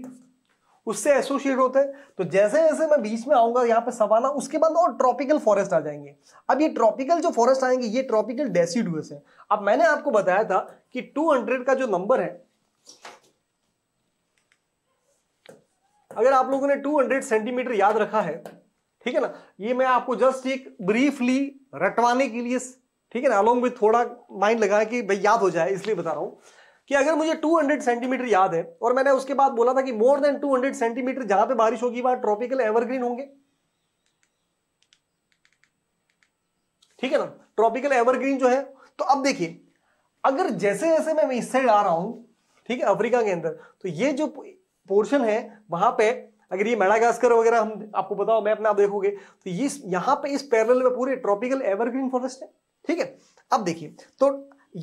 उससे एसोसिएट होते हैं तो जैसे जैसे मैं बीच में आऊंगा यहाँ पे सवाना उसके बाद और ट्रॉपिकल फॉरेस्ट आ जाएंगे अब ये ट्रॉपिकल जो फॉरेस्ट आएंगे ये ट्रॉपिकल डेसीडुअस है अब मैंने आपको बताया था कि 200 का जो नंबर है अगर आप लोगों ने 200 सेंटीमीटर याद रखा है ठीक है ना ये मैं आपको जस्ट एक ब्रीफली रटवाने के लिए ठीक है ना अलोंग विथ थोड़ा माइंड लगा कि भाई याद हो जाए इसलिए बता रहा हूं कि अगर मुझे 200 सेंटीमीटर याद है और मैंने उसके बाद बोला था कि मोर देन 200 सेंटीमीटर जहां पे बारिश होगी वहां ट्रॉपिकल एवरग्रीन होंगे ठीक है ना ट्रॉपिकल एवरग्रीन जो है तो अब देखिए अगर जैसे जैसे मैं इस साइड आ रहा हूं ठीक है अफ्रीका के अंदर तो ये जो पोर्शन है वहां पे अगर ये मेडागास्कर वगैरह हम आपको बताओ मैं अपने आप देखोगे तो ये यहां पे इस पैरल में पूरे ट्रॉपिकल एवरग्रीन फॉरेस्ट है ठीक है अब देखिए तो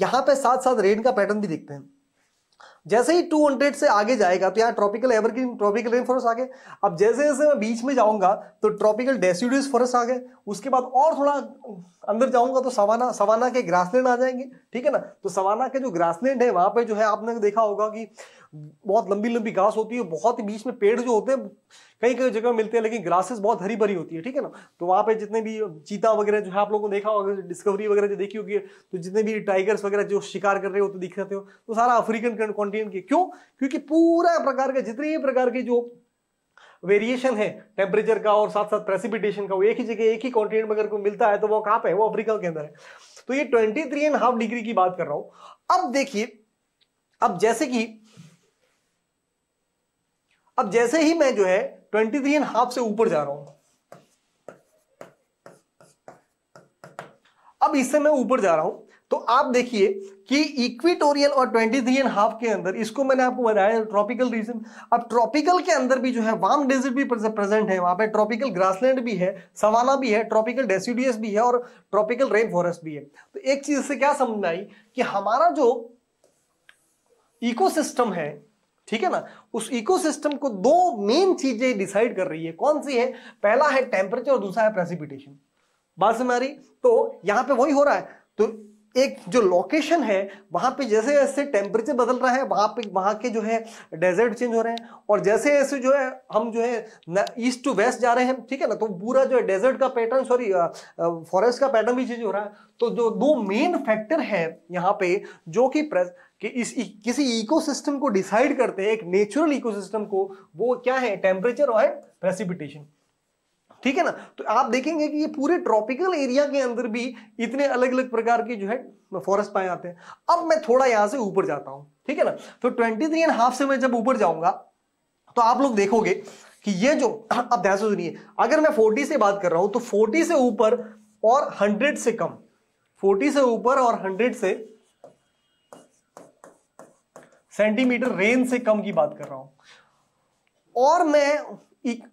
यहां पे साथ साथ रेन का पैटर्न भी देखते हैं जैसे ही 200 से आगे जाएगा तो यहाँ tropical evergreen tropical rain forest आ गए अब जैसे जैसे मैं बीच में जाऊंगा तो ट्रॉपिकल डेसीड्यूस फॉरेस्ट आ गए उसके बाद और थोड़ा अंदर जाऊंगा तो सवाना सवाना के ग्रासलैंड आ जाएंगे ठीक है ना तो सवाना के जो ग्रासलैंड है वहां पे जो है आपने देखा होगा कि बहुत लंबी लंबी घास होती है बहुत ही बीच में पेड़ जो होते हैं कई कई जगह मिलते हैं लेकिन ग्रासेस बहुत हरी भरी होती है ठीक है ना तो वहाँ पे जितने भी चीता वगैरह जो है आप लोगों को देखा होगा डिस्कवरी वगैरह जो देखी होगी तो जितने भी टाइगर्स वगैरह जो शिकार कर रहे हो तो दिख रहे हो तो सारा अफ्रीकन कॉन्टिनेंट के क्यों क्योंकि पूरा प्रकार के जितने भी प्रकार के जो वेरिएशन है टेम्परेचर का और साथ साथ प्रेसिपिटेशन का वो एक ही जगह एक ही कॉन्टिनेंट में अगर को मिलता है तो वो कहाँ पे है वो अफ्रीका के अंदर है तो ये twenty three and half degree की बात कर रहा हूं अब देखिए अब जैसे कि अब जैसे ही मैं जो है ट्वेंटी थ्री एंड हाफ से ऊपर जा रहा हूं अब इससे मैं ऊपर जा रहा हूं तो आप देखिए कि इक्विटोरियल और ट्वेंटी थ्री एंड हाफ के अंदर इसको मैंने आपको बताया ट्रॉपिकल रीजन अब ट्रॉपिकल के अंदर भी जो है वार्म डेजर्ट भी प्रेजेंट है वहां पे ट्रॉपिकल ग्रासलैंड भी है सवाना भी है ट्रॉपिकल डेसिडियस भी है और ट्रॉपिकल रेन फॉरेस्ट भी है तो एक चीज से क्या समझ आई कि हमारा जो इकोसिस्टम है ठीक है ना उस इकोसिस्टम को दो मेन चीजें डिसाइड कर रही है कौन सी है पहला है टेम्परेचर और दूसरा है प्रेसिपिटेशन बात समझ आ रही तो यहां पे वही हो रहा है तो एक जो लोकेशन है वहाँ पे जैसे जैसे टेम्परेचर बदल रहा है वहाँ पे वहाँ के जो है डेजर्ट चेंज हो रहे हैं और जैसे जैसे जो है हम जो है ईस्ट टू वेस्ट जा रहे हैं ठीक है ना तो पूरा जो है डेजर्ट का पैटर्न सॉरी फॉरेस्ट का पैटर्न भी चेंज हो रहा है तो जो दो मेन फैक्टर है यहाँ पे जो कि कि इस किसी इकोसिस्टम को डिसाइड करते हैं एक नेचुरल इकोसिस्टम को वो क्या है टेम्परेचर और प्रेसिपिटेशन ठीक है ना तो आप देखेंगे कि ये पूरे ट्रॉपिकल एरिया के अंदर भी इतने अलग अलग प्रकार के जो है फॉरेस्ट पाए जाते हैं अब मैं थोड़ा यहां से ऊपर जाता हूं ठीक है ना तो ट्वेंटी थ्री एंड हाफ से मैं जब ऊपर जाऊंगा तो आप लोग देखोगे कि ये जो अब ध्यान से सुनिए अगर मैं फोर्टी से बात कर रहा हूं तो फोर्टी से ऊपर और हंड्रेड से कम फोर्टी से ऊपर और हंड्रेड से सेंटीमीटर रेंज से कम की बात कर रहा हूं और मैं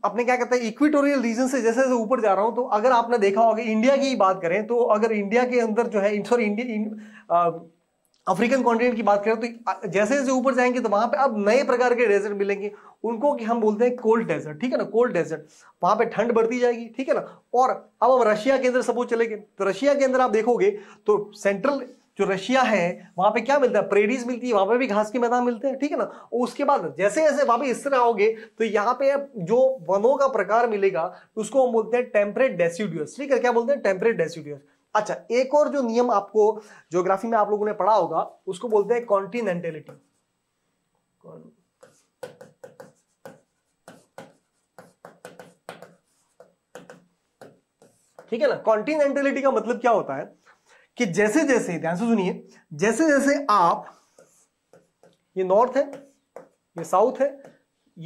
अपने क्या कहते हैं इक्विटोरियल रीजन से जैसे जैसे ऊपर जा रहा हूं तो अगर आपने देखा होगा इंडिया की बात करें तो अगर इंडिया के अंदर जो है सॉरी इंडिया अफ्रीकन कॉन्टिनेंट की बात करें तो जैसे जैसे ऊपर जाएंगे तो वहां पे अब नए प्रकार के डेजर्ट मिलेंगे उनको कि हम बोलते हैं कोल्ड डेजर्ट ठीक है ना कोल्ड डेजर्ट वहां पे ठंड बढ़ती जाएगी ठीक है ना और अब हम रशिया के अंदर सपोज चले गए तो रशिया के अंदर आप देखोगे तो सेंट्रल जो रशिया है वहां पे क्या मिलता है प्रेरीज मिलती है वहां पे भी घास के मैदान मिलते हैं ठीक है ना उसके बाद जैसे जैसे वहां पे इस तरह आओगे तो यहाँ पे जो वनों का प्रकार मिलेगा उसको हम बोलते हैं टेम्परेट डेसिड्यूस ठीक है क्या बोलते हैं टेम्परेट डेसिड्यूस अच्छा एक और जो नियम आपको ज्योग्राफी में आप लोगों ने पढ़ा होगा उसको बोलते हैं कॉन्टिनेंटेलिटी ठीक है ना कॉन्टिनेंटेलिटी का मतलब क्या होता है कि जैसे जैसे ध्यान से सुनिए जैसे जैसे आप ये नॉर्थ है ये साउथ है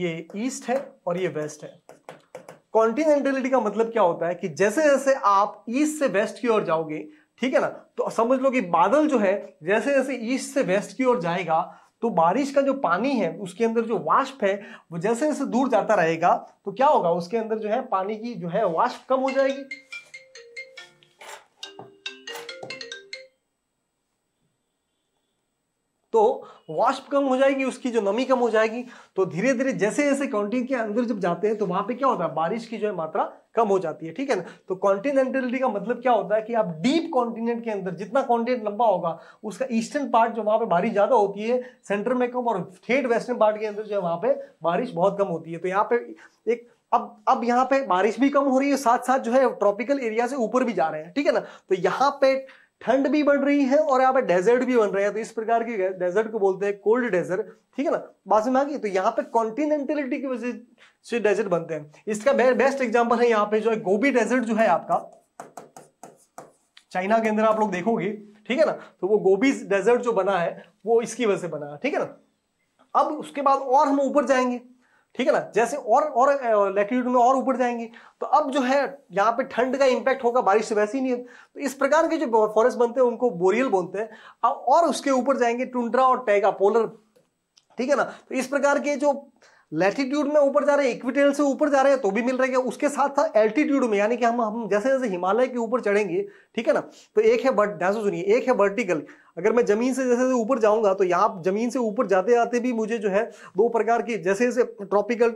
ये ईस्ट है और ये वेस्ट है कॉन्टिनेंटलिटी का मतलब क्या होता है कि जैसे जैसे आप ईस्ट से वेस्ट की ओर जाओगे ठीक है ना तो समझ लो कि बादल जो है जैसे जैसे ईस्ट से वेस्ट की ओर जाएगा तो बारिश का जो पानी है उसके अंदर जो वाष्प है वो जैसे जैसे दूर जाता रहेगा तो क्या होगा उसके अंदर जो है पानी की जो है वाष्प कम हो जाएगी तो वाष्प कम हो जाएगी उसकी जो नमी कम हो जाएगी तो धीरे धीरे जैसे जैसे कॉन्टिन के अंदर जब जाते हैं तो वहां पे क्या होता है बारिश की जो है मात्रा कम हो जाती है ठीक है ना तो कॉन्टिनेंटलिटी का मतलब क्या होता है कि आप डीप कॉन्टिनेंट के अंदर जितना कॉन्टिनेंट लंबा होगा उसका ईस्टर्न पार्ट जो वहां पे बारिश ज्यादा होती है सेंटर में कम और ठेठ वेस्टर्न पार्ट के अंदर जो है वहां पे बारिश बहुत कम होती है तो यहाँ पे एक अब अब यहाँ पे बारिश भी कम हो रही है साथ साथ जो है ट्रॉपिकल एरिया से ऊपर भी जा रहे हैं ठीक है ना तो यहाँ पे ठंड भी बढ़ रही है और यहाँ पे डेजर्ट भी बन रहे हैं तो इस प्रकार के डेजर्ट को बोलते हैं कोल्ड डेजर्ट ठीक है ना बात में आ गई तो यहाँ पे कॉन्टिनेंटलिटी की वजह से डेजर्ट बनते हैं इसका बेस्ट एग्जाम्पल है यहाँ पे जो है गोभी डेजर्ट जो है आपका चाइना के अंदर आप लोग देखोगे ठीक है ना तो वो गोभी डेजर्ट जो बना है वो इसकी वजह से बना है ठीक है ना अब उसके बाद और हम ऊपर जाएंगे ठीक है ना जैसे और और लैटिट्यूड में और ऊपर जाएंगे तो अब जो है यहाँ पे ठंड का इम्पैक्ट होगा बारिश से वैसे ही नहीं है तो इस प्रकार के जो फॉरेस्ट बनते हैं उनको बोरियल बोलते हैं और उसके ऊपर जाएंगे टुंड्रा और टैगा पोलर ठीक है ना तो इस प्रकार के जो लैटिट्यूड में ऊपर जा रहे हैं इक्विटेल से ऊपर जा रहे हैं तो भी मिल रहेगा उसके साथ साथ एल्टीट्यूड में यानी कि हम हम जैसे जैसे हिमालय के ऊपर चढ़ेंगे ठीक है ना तो एक है बट ध्यान से सुनिए एक है वर्टिकल अगर मैं जमीन से जैसे जैसे ऊपर जाऊंगा तो यहाँ जमीन से ऊपर जाते आते भी मुझे जो है दो प्रकार की जैसे जैसे ट्रॉपिकल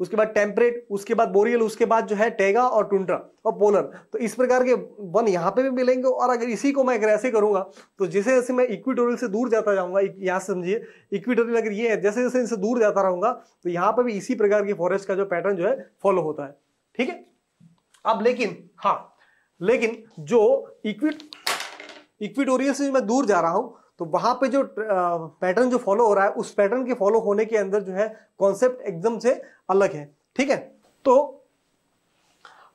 उसके बाद टेम्परेट उसके बाद बोरियल उसके बाद जो है टेगा और टुंड्रा और पोलर तो इस प्रकार के वन यहाँ पे भी मिलेंगे और अगर इसी को मैं अगर ऐसे करूँगा तो जैसे जैसे मैं इक्विटोरियल से दूर जाता जाऊँगा यहाँ समझिए इक्विटोरियल अगर ये है जैसे जैसे इनसे दूर जाता रहूँगा तो यहाँ पर भी इसी प्रकार की फॉरेस्ट का जो पैटर्न जो है फॉलो होता है ठीक है अब लेकिन हाँ लेकिन जो इक्विट इक्विटोरियल से मैं दूर जा रहा हूँ तो वहां पे जो पैटर्न जो फॉलो हो रहा है उस पैटर्न के फॉलो होने के अंदर जो है कॉन्सेप्ट एकदम से अलग है ठीक है तो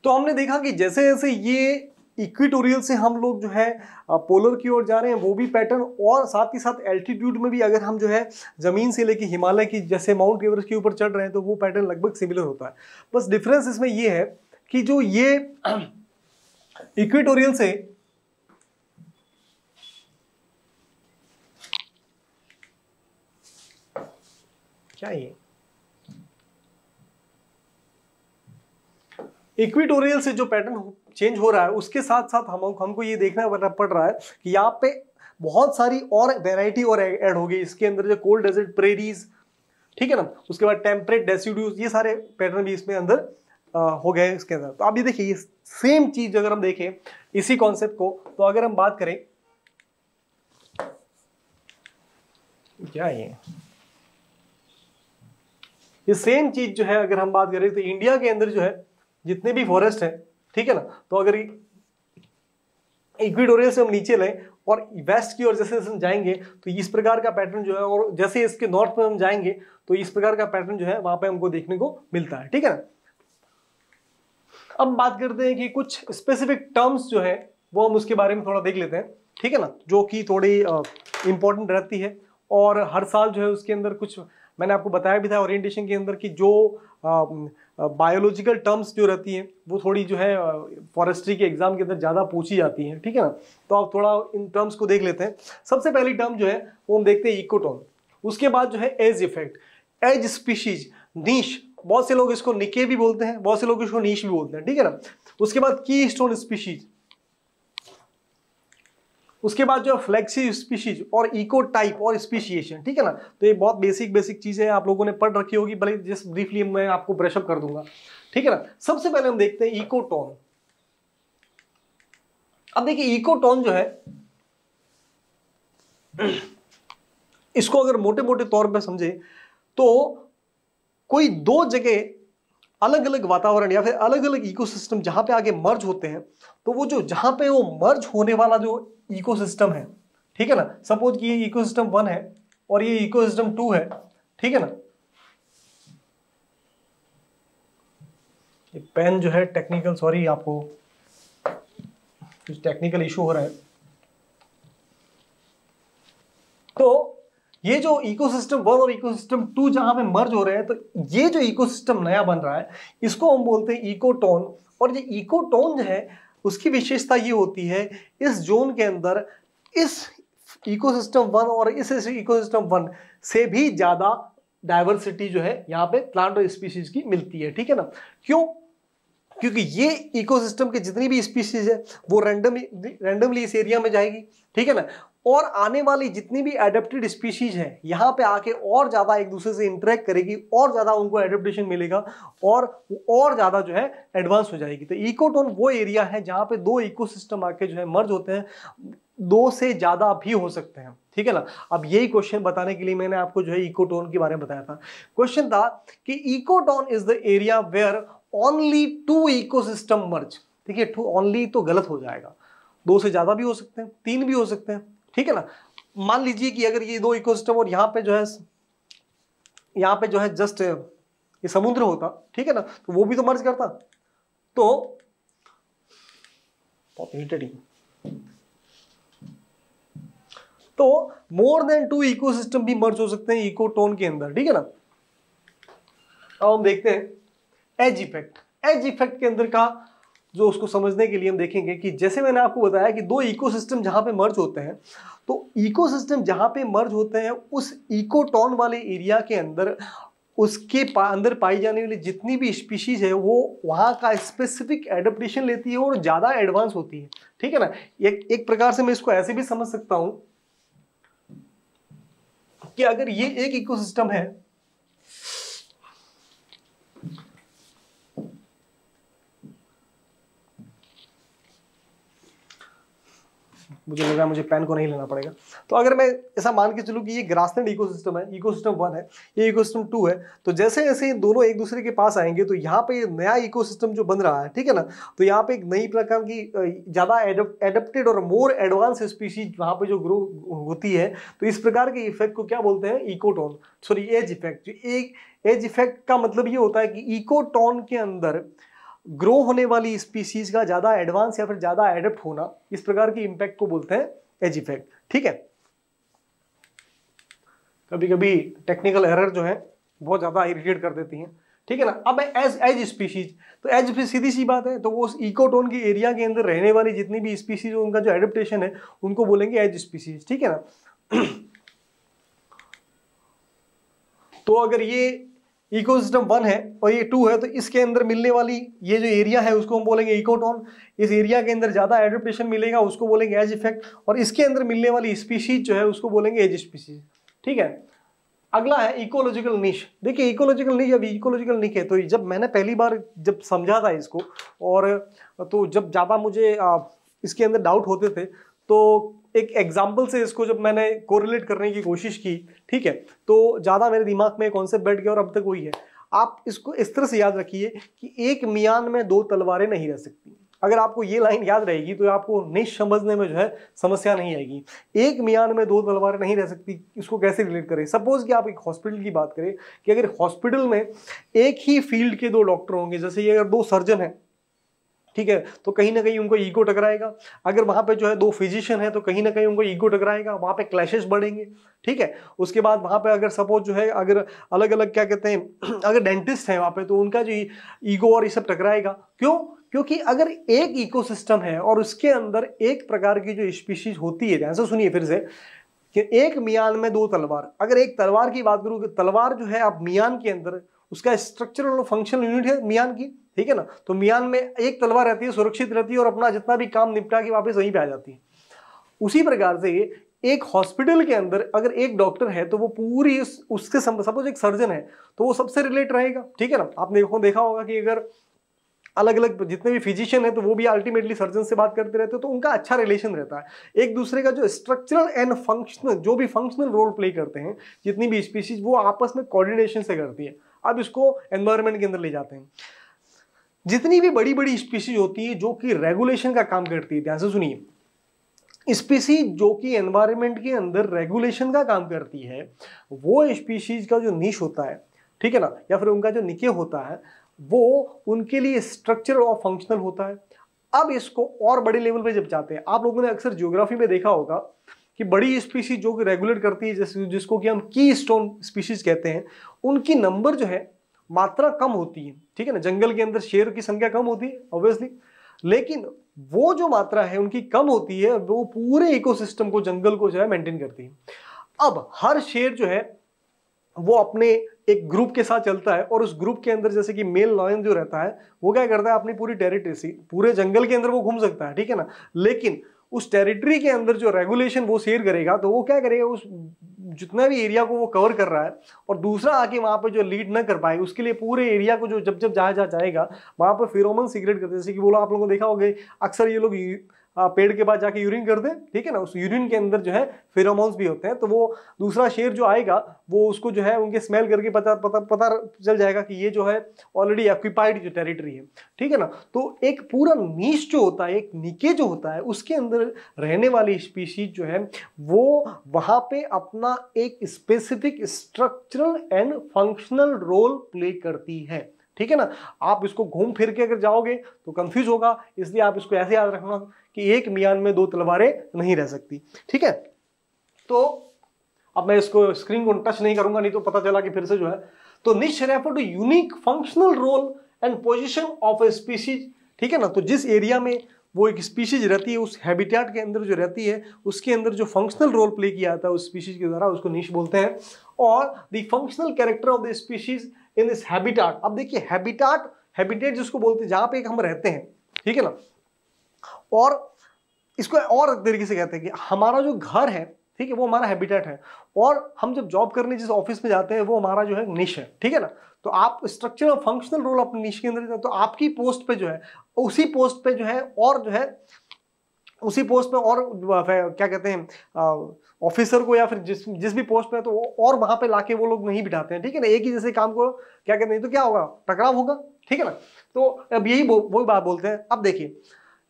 तो हमने देखा कि जैसे जैसे ये इक्विटोरियल से हम लोग जो है पोलर की ओर जा रहे हैं वो भी पैटर्न और साथ ही साथ एल्टीट्यूड में भी अगर हम जो है ज़मीन से लेके हिमालय की जैसे माउंट एवरेस्ट के ऊपर चढ़ रहे हैं तो वो पैटर्न लगभग सिमिलर होता है बस डिफरेंस इसमें ये है कि जो ये इक्विटोरियल [clears throat] से चाहिए इक्विटोरियल से जो पैटर्न चेंज हो रहा है उसके साथ साथ हम हमको ये देखना पड़ रहा है कि यहाँ पे बहुत सारी और वेराइटी और ऐड होगी इसके अंदर जो कोल्ड डेजर्ट प्रेरीज ठीक है ना उसके बाद टेम्परेट डेसिड्यूज ये सारे पैटर्न भी इसमें अंदर आ, हो गए इसके अंदर तो आप ये देखिए सेम चीज अगर हम देखें इसी कॉन्सेप्ट को तो अगर हम बात करें क्या ये ये सेम चीज़ जो है अगर हम बात करें तो इंडिया के अंदर जो है जितने भी फॉरेस्ट हैं ठीक है ना तो अगर इक्विटोरियल से हम नीचे लें और वेस्ट की ओर जैसे जैसे हम जाएंगे तो इस प्रकार का पैटर्न जो है और जैसे इसके नॉर्थ में हम जाएंगे तो इस प्रकार का पैटर्न जो है वहां पे हमको देखने को मिलता है ठीक है ना अब बात करते हैं कि कुछ स्पेसिफिक टर्म्स जो है वो हम उसके बारे में थोड़ा देख लेते हैं ठीक है ना जो कि थोड़ी इंपॉर्टेंट रहती है और हर साल जो है उसके अंदर कुछ मैंने आपको बताया भी था ओरिएंटेशन के अंदर कि जो बायोलॉजिकल टर्म्स जो रहती हैं वो थोड़ी जो है फॉरेस्ट्री के एग्जाम के अंदर ज़्यादा पूछी जाती हैं ठीक है ना तो आप थोड़ा इन टर्म्स को देख लेते हैं सबसे पहली टर्म जो है वो हम देखते हैं इकोटोन उसके बाद जो है edge effect edge species niche बहुत से लोग इसको निके भी बोलते हैं बहुत से लोग इसको नीश भी बोलते हैं ठीक है ना उसके बाद की स्टोन स्पीशीज उसके बाद जो फ्लेक्सी स्पीशीज और इको टाइप और स्पीशिएशन ठीक है ना तो ये बहुत बेसिक बेसिक चीज़ें आप लोगों ने पढ़ रखी होगी भले जिस ब्रीफली मैं आपको ब्रशअप कर दूंगा ठीक है ना सबसे पहले हम देखते हैं इकोटोन अब देखिए इकोटोन जो है इसको अगर मोटे मोटे तौर पर समझे तो कोई दो जगह अलग अलग वातावरण या फिर अलग अलग इकोसिस्टम जहाँ पे आगे मर्ज होते हैं तो वो जो जहाँ पे वो मर्ज होने वाला जो इकोसिस्टम है ठीक है ना सपोज कि ये इकोसिस्टम वन है और ये इकोसिस्टम टू है ठीक है ना ये पेन जो है टेक्निकल सॉरी आपको कुछ टेक्निकल इशू हो रहा है तो ये जो इकोसिस्टम वन और इकोसिस्टम टू जहां पे मर्ज हो रहे हैं तो ये जो इकोसिस्टम नया बन रहा है इसको हम बोलते हैं इकोटोन और ये इकोटोन जो है उसकी विशेषता ये होती है इस जोन के अंदर इस इकोसिस्टम वन और इस इकोसिस्टम वन से भी ज़्यादा डायवर्सिटी जो है यहाँ पे प्लांट और स्पीसीज की मिलती है ठीक है ना क्यों क्योंकि ये इकोसिस्टम के जितनी भी स्पीसीज है वो रैंडम रैंडमली इस एरिया में जाएगी ठीक है ना और आने वाली जितनी भी एडेप्टेड स्पीशीज हैं यहाँ पे आके और ज़्यादा एक दूसरे से इंटरेक्ट करेगी और ज़्यादा उनको एडेप्टेशन मिलेगा और और ज़्यादा जो है एडवांस हो जाएगी तो इकोटोन वो एरिया है जहाँ पे दो इकोसिस्टम आके जो है मर्ज होते हैं दो से ज़्यादा भी हो सकते हैं ठीक है ना अब यही क्वेश्चन बताने के लिए मैंने आपको जो है इकोटोन के बारे में बताया था क्वेश्चन था कि ecotone is the area where only two eco merge ठीक है टू ओनली तो गलत हो जाएगा दो से ज़्यादा भी हो सकते हैं तीन भी हो सकते हैं ठीक है ना मान लीजिए कि अगर ये दो इकोसिस्टम और यहाँ पे जो है यहाँ पे जो है जस्ट ये समुद्र होता ठीक है ना तो वो भी तो मर्ज करता तो तो मोर देन टू इकोसिस्टम भी मर्ज हो सकते हैं इकोटोन के अंदर ठीक है ना अब हम देखते हैं एज इफेक्ट एज इफेक्ट के अंदर कहा जो उसको समझने के लिए हम देखेंगे कि जैसे मैंने आपको बताया कि दो इकोसिस्टम जहाँ पे मर्ज होते हैं तो इकोसिस्टम जहाँ पे मर्ज होते हैं उस इकोटॉन वाले एरिया के अंदर उसके पा, अंदर पाई जाने वाली जितनी भी स्पीशीज है वो वहाँ का स्पेसिफिक एडप्टेशन लेती है और ज़्यादा एडवांस होती है ठीक है ना एक एक प्रकार से मैं इसको ऐसे भी समझ सकता हूँ कि अगर ये एक इकोसिस्टम है मुझे लग रहा है मुझे पेन को नहीं लेना पड़ेगा तो अगर मैं ऐसा मान के चलूँ कि ये ग्रासलैंड इकोसिस्टम है इकोसिस्टम वन है ये इकोसिस्टम टू है तो जैसे जैसे दोनों एक दूसरे के पास आएंगे तो यहाँ पे नया इको जो बन रहा है ठीक है ना तो यहाँ पे एक नई प्रकार की ज़्यादा एडप्टेड और मोर एडवांस स्पीसीज वहाँ पर जो ग्रो होती है तो इस प्रकार के इफेक्ट को क्या बोलते हैं इकोटोन सॉरी एज इफेक्ट एक एज इफेक्ट का मतलब ये होता है कि इकोटोन के अंदर ग्रो होने वाली स्पीसीज का ज़्यादा एडवांस या फिर ज़्यादा एडेप्ट होना इस प्रकार की इम्पैक्ट को बोलते हैं एज इफेक्ट ठीक है कभी कभी टेक्निकल एरर जो है बहुत ज़्यादा इरिटेट कर देती है ठीक है ना अब एज एज स्पीशीज तो एज फिर सीधी सी बात है तो वो उस इकोटोन के एरिया के अंदर रहने वाली जितनी भी स्पीसीज उनका जो एडेप्टेशन है उनको बोलेंगे एज स्पीशीज ठीक है ना [clears throat] तो अगर ये इको सिस्टम वन है और ये टू है तो इसके अंदर मिलने वाली ये जो एरिया है उसको हम बोलेंगे इकोटोन इस एरिया के अंदर ज़्यादा एडप्टेशन मिलेगा उसको बोलेंगे एज इफेक्ट और इसके अंदर मिलने वाली स्पीशीज जो है उसको बोलेंगे एज स्पीशीज ठीक है अगला है इकोलॉजिकल निश देखिए इकोलॉजिकल निश अभी इकोलॉजिकल निक है तो जब मैंने पहली बार जब समझा था इसको और तो जब ज़्यादा मुझे इसके अंदर डाउट होते थे तो एक एग्जाम्पल से इसको जब मैंने कोरिलेट करने की कोशिश की ठीक है तो ज़्यादा मेरे दिमाग में कॉन्सेप्ट बैठ गया और अब तक वही है आप इसको इस तरह से याद रखिए कि एक मियान में दो तलवारें नहीं रह सकती अगर आपको ये लाइन याद रहेगी तो आपको नहीं समझने में जो है समस्या नहीं आएगी एक मियान में दो तलवारें नहीं रह सकती इसको कैसे रिलेट करें सपोज कि आप एक हॉस्पिटल की बात करें कि अगर हॉस्पिटल में एक ही फील्ड के दो डॉक्टर होंगे जैसे ये अगर दो सर्जन हैं ठीक है तो कहीं ना कहीं उनको ईगो टकराएगा अगर वहाँ पे जो है दो फिजिशियन है तो कहीं ना कहीं उनको ईगो टकराएगा वहाँ पे क्लैशेस बढ़ेंगे ठीक है उसके बाद वहाँ पे अगर सपोज जो है अगर अलग अलग क्या कहते हैं [clears throat] अगर डेंटिस्ट हैं वहाँ पे तो उनका जो ईगो और ये सब टकराएगा क्यों क्योंकि अगर एक इकोसिस्टम है और उसके अंदर एक प्रकार की जो स्पीशीज होती है ऐसा सुनिए फिर से कि एक मियान में दो तलवार अगर एक तलवार की बात करूँ तलवार जो है आप मियान के अंदर उसका स्ट्रक्चरल और फंक्शनल यूनिट है मियान की ठीक है ना तो मियान में एक तलवार रहती है सुरक्षित रहती है और अपना जितना भी काम निपटा के वापस वहीं पर आ जाती है उसी प्रकार से एक हॉस्पिटल के अंदर अगर एक डॉक्टर है तो वो पूरी उस, उसके सपोज एक सर्जन है तो वो सबसे रिलेट रहेगा ठीक है ना आपने देखो देखा होगा कि अगर अलग अलग जितने भी फिजिशियन है तो वो भी अल्टीमेटली सर्जन से बात करते रहते हैं तो उनका अच्छा रिलेशन रहता है एक दूसरे का जो स्ट्रक्चरल एंड फंक्शनल जो भी फंक्शनल रोल प्ले करते हैं जितनी भी स्पीशीज वो आपस में कोऑर्डिनेशन से करती है अब इसको एनवायरमेंट के अंदर ले जाते हैं जितनी भी बड़ी बड़ी स्पीसीज होती है जो कि रेगुलेशन का काम करती है ध्यान से सुनिए स्पीसीज जो कि एनवायरमेंट के अंदर रेगुलेशन का काम करती है वो स्पीसीज का जो नीच होता है ठीक है ना या फिर उनका जो निके होता है वो उनके लिए स्ट्रक्चरल और फंक्शनल होता है अब इसको और बड़े लेवल पे जब जाते हैं आप लोगों ने अक्सर ज्योग्राफी में देखा होगा कि बड़ी स्पीसीज जो कि रेगुलेट करती है जिस जिसको कि हम की स्टोन स्पीसीज कहते हैं उनकी नंबर जो है मात्रा कम होती है ठीक है ना जंगल के अंदर शेर की संख्या कम होती है ऑब्वियसली लेकिन वो जो मात्रा है उनकी कम होती है वो पूरे इकोसिस्टम को जंगल को जो है मेंटेन करती है अब हर शेर जो है वो अपने एक ग्रुप के साथ चलता है और उस ग्रुप के अंदर जैसे कि मेल लॉयन जो रहता है वो क्या करता है अपनी पूरी टेरिटरी से पूरे जंगल के अंदर वो घूम सकता है ठीक है ना लेकिन उस टेरिटरी के अंदर जो रेगुलेशन वो शेयर करेगा तो वो क्या करेगा उस जितना भी एरिया को वो कवर कर रहा है और दूसरा आके वहाँ पर जो लीड ना कर पाए उसके लिए पूरे एरिया को जो जब जब जहाँ जहाँ जाएगा वहाँ पर फिरोमन सिगरेट करते जैसे कि बोलो आप लोगों को देखा होगा अक्सर ये लोग हाँ, पेड़ के बाद जाके यूरिन कर दे ठीक है ना उस यूरिन के अंदर जो है फेरोमोन्स भी होते हैं तो वो दूसरा शेर जो आएगा वो उसको जो है उनके स्मेल करके पता पता पता चल जाएगा कि ये जो है ऑलरेडी एक्यूपाइड जो टेरिटरी है ठीक है ना तो एक पूरा नीच जो होता है एक नीके जो होता है उसके अंदर रहने वाली स्पीशीज जो है वो वहाँ पे अपना एक specific structural and functional role play करती है ठीक है ना आप इसको घूम फिर के अगर जाओगे तो कंफ्यूज होगा इसलिए आप इसको ऐसे याद रखना कि एक मियान में दो तलवारें नहीं रह सकती ठीक है तो अब मैं इसको स्क्रीन को टच नहीं करूंगा नहीं तो पता चला कि फिर से जो है तो niche refer to unique functional role and position of a species ठीक है ना तो जिस एरिया में वो एक स्पीशीज रहती है उस हैबिटेट के अंदर जो रहती है उसके अंदर जो फंक्शनल रोल प्ले किया जाता है उस स्पीशीज के द्वारा उसको निश बोलते हैं और the functional character of the species in this habitat अब देखिए हैबिटाट हैबिटेट जिसको बोलते हैं जहाँ पे एक हम रहते हैं ठीक है ना और इसको और तरीके से कहते हैं कि हमारा जो घर है ठीक है वो हमारा हैबिटेट है और हम जब जॉब करने जिस ऑफिस में जाते हैं वो हमारा जो है निश है ठीक है ना तो आप स्ट्रक्चर और फंक्शनल रोल अपने निश के अंदर तो आपकी पोस्ट पे जो है उसी पोस्ट पे जो है और जो है उसी पोस्ट में और क्या कहते हैं ऑफिसर को या फिर जिस जिस भी पोस्ट पे है तो और वहां पे लाके वो लोग नहीं बिठाते हैं ठीक है ना एक ही जैसे काम को क्या कहते हैं तो क्या होगा टकराव होगा ठीक है ना तो अब यही वो वही बात बोलते हैं अब देखिए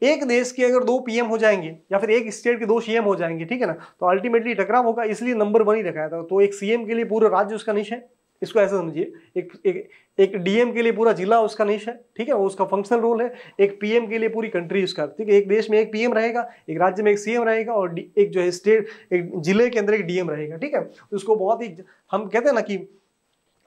एक देश के अगर दो पीएम हो जाएंगे या फिर एक स्टेट के दो सीएम हो जाएंगे ठीक है ना तो अल्टीमेटली टकराव होगा इसलिए नंबर वन ही रखा था तो एक सीएम के लिए पूरा राज्य उसका निश है इसको ऐसा समझिए एक एक एक डीएम के लिए पूरा जिला उसका निश है ठीक है वो उसका फंक्शनल रोल है एक पीएम के लिए पूरी कंट्री उसका ठीक है एक देश में एक पीएम रहेगा एक राज्य में एक सीएम रहेगा और एक जो है स्टेट एक जिले के अंदर एक डीएम रहेगा ठीक है उसको तो बहुत ही हम कहते हैं ना कि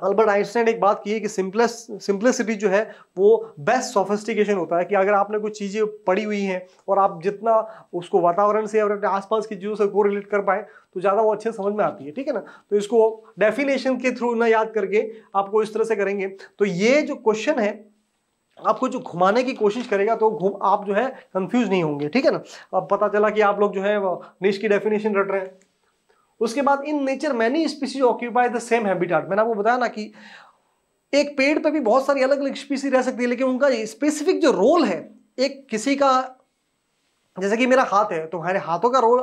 अल्बर्ट आइंस्टाइन एक बात की है कि सिंपलेस सिंपलिसिटी जो है वो बेस्ट सोफिस्टिकेशन होता है कि अगर आपने कुछ चीज़ें पढ़ी हुई हैं और आप जितना उसको वातावरण से और अपने आसपास की चीज़ों से को रिलेट कर पाए तो ज़्यादा वो अच्छे समझ में आती है ठीक है ना तो इसको डेफिनेशन के थ्रू ना याद करके आपको इस तरह से करेंगे तो ये जो क्वेश्चन है आपको जो घुमाने की कोशिश करेगा तो घूम आप जो है कंफ्यूज नहीं होंगे ठीक है ना अब पता चला कि आप लोग जो है निश की डेफिनेशन रट रहे हैं उसके बाद in nature many species occupy the same habitat मैंने आपको बताया ना कि एक पेड़ पे भी बहुत सारी अलग अलग स्पीसी रह सकती है लेकिन उनका स्पेसिफिक जो रोल है एक किसी का जैसे कि मेरा हाथ है तो हमारे हाथों का रोल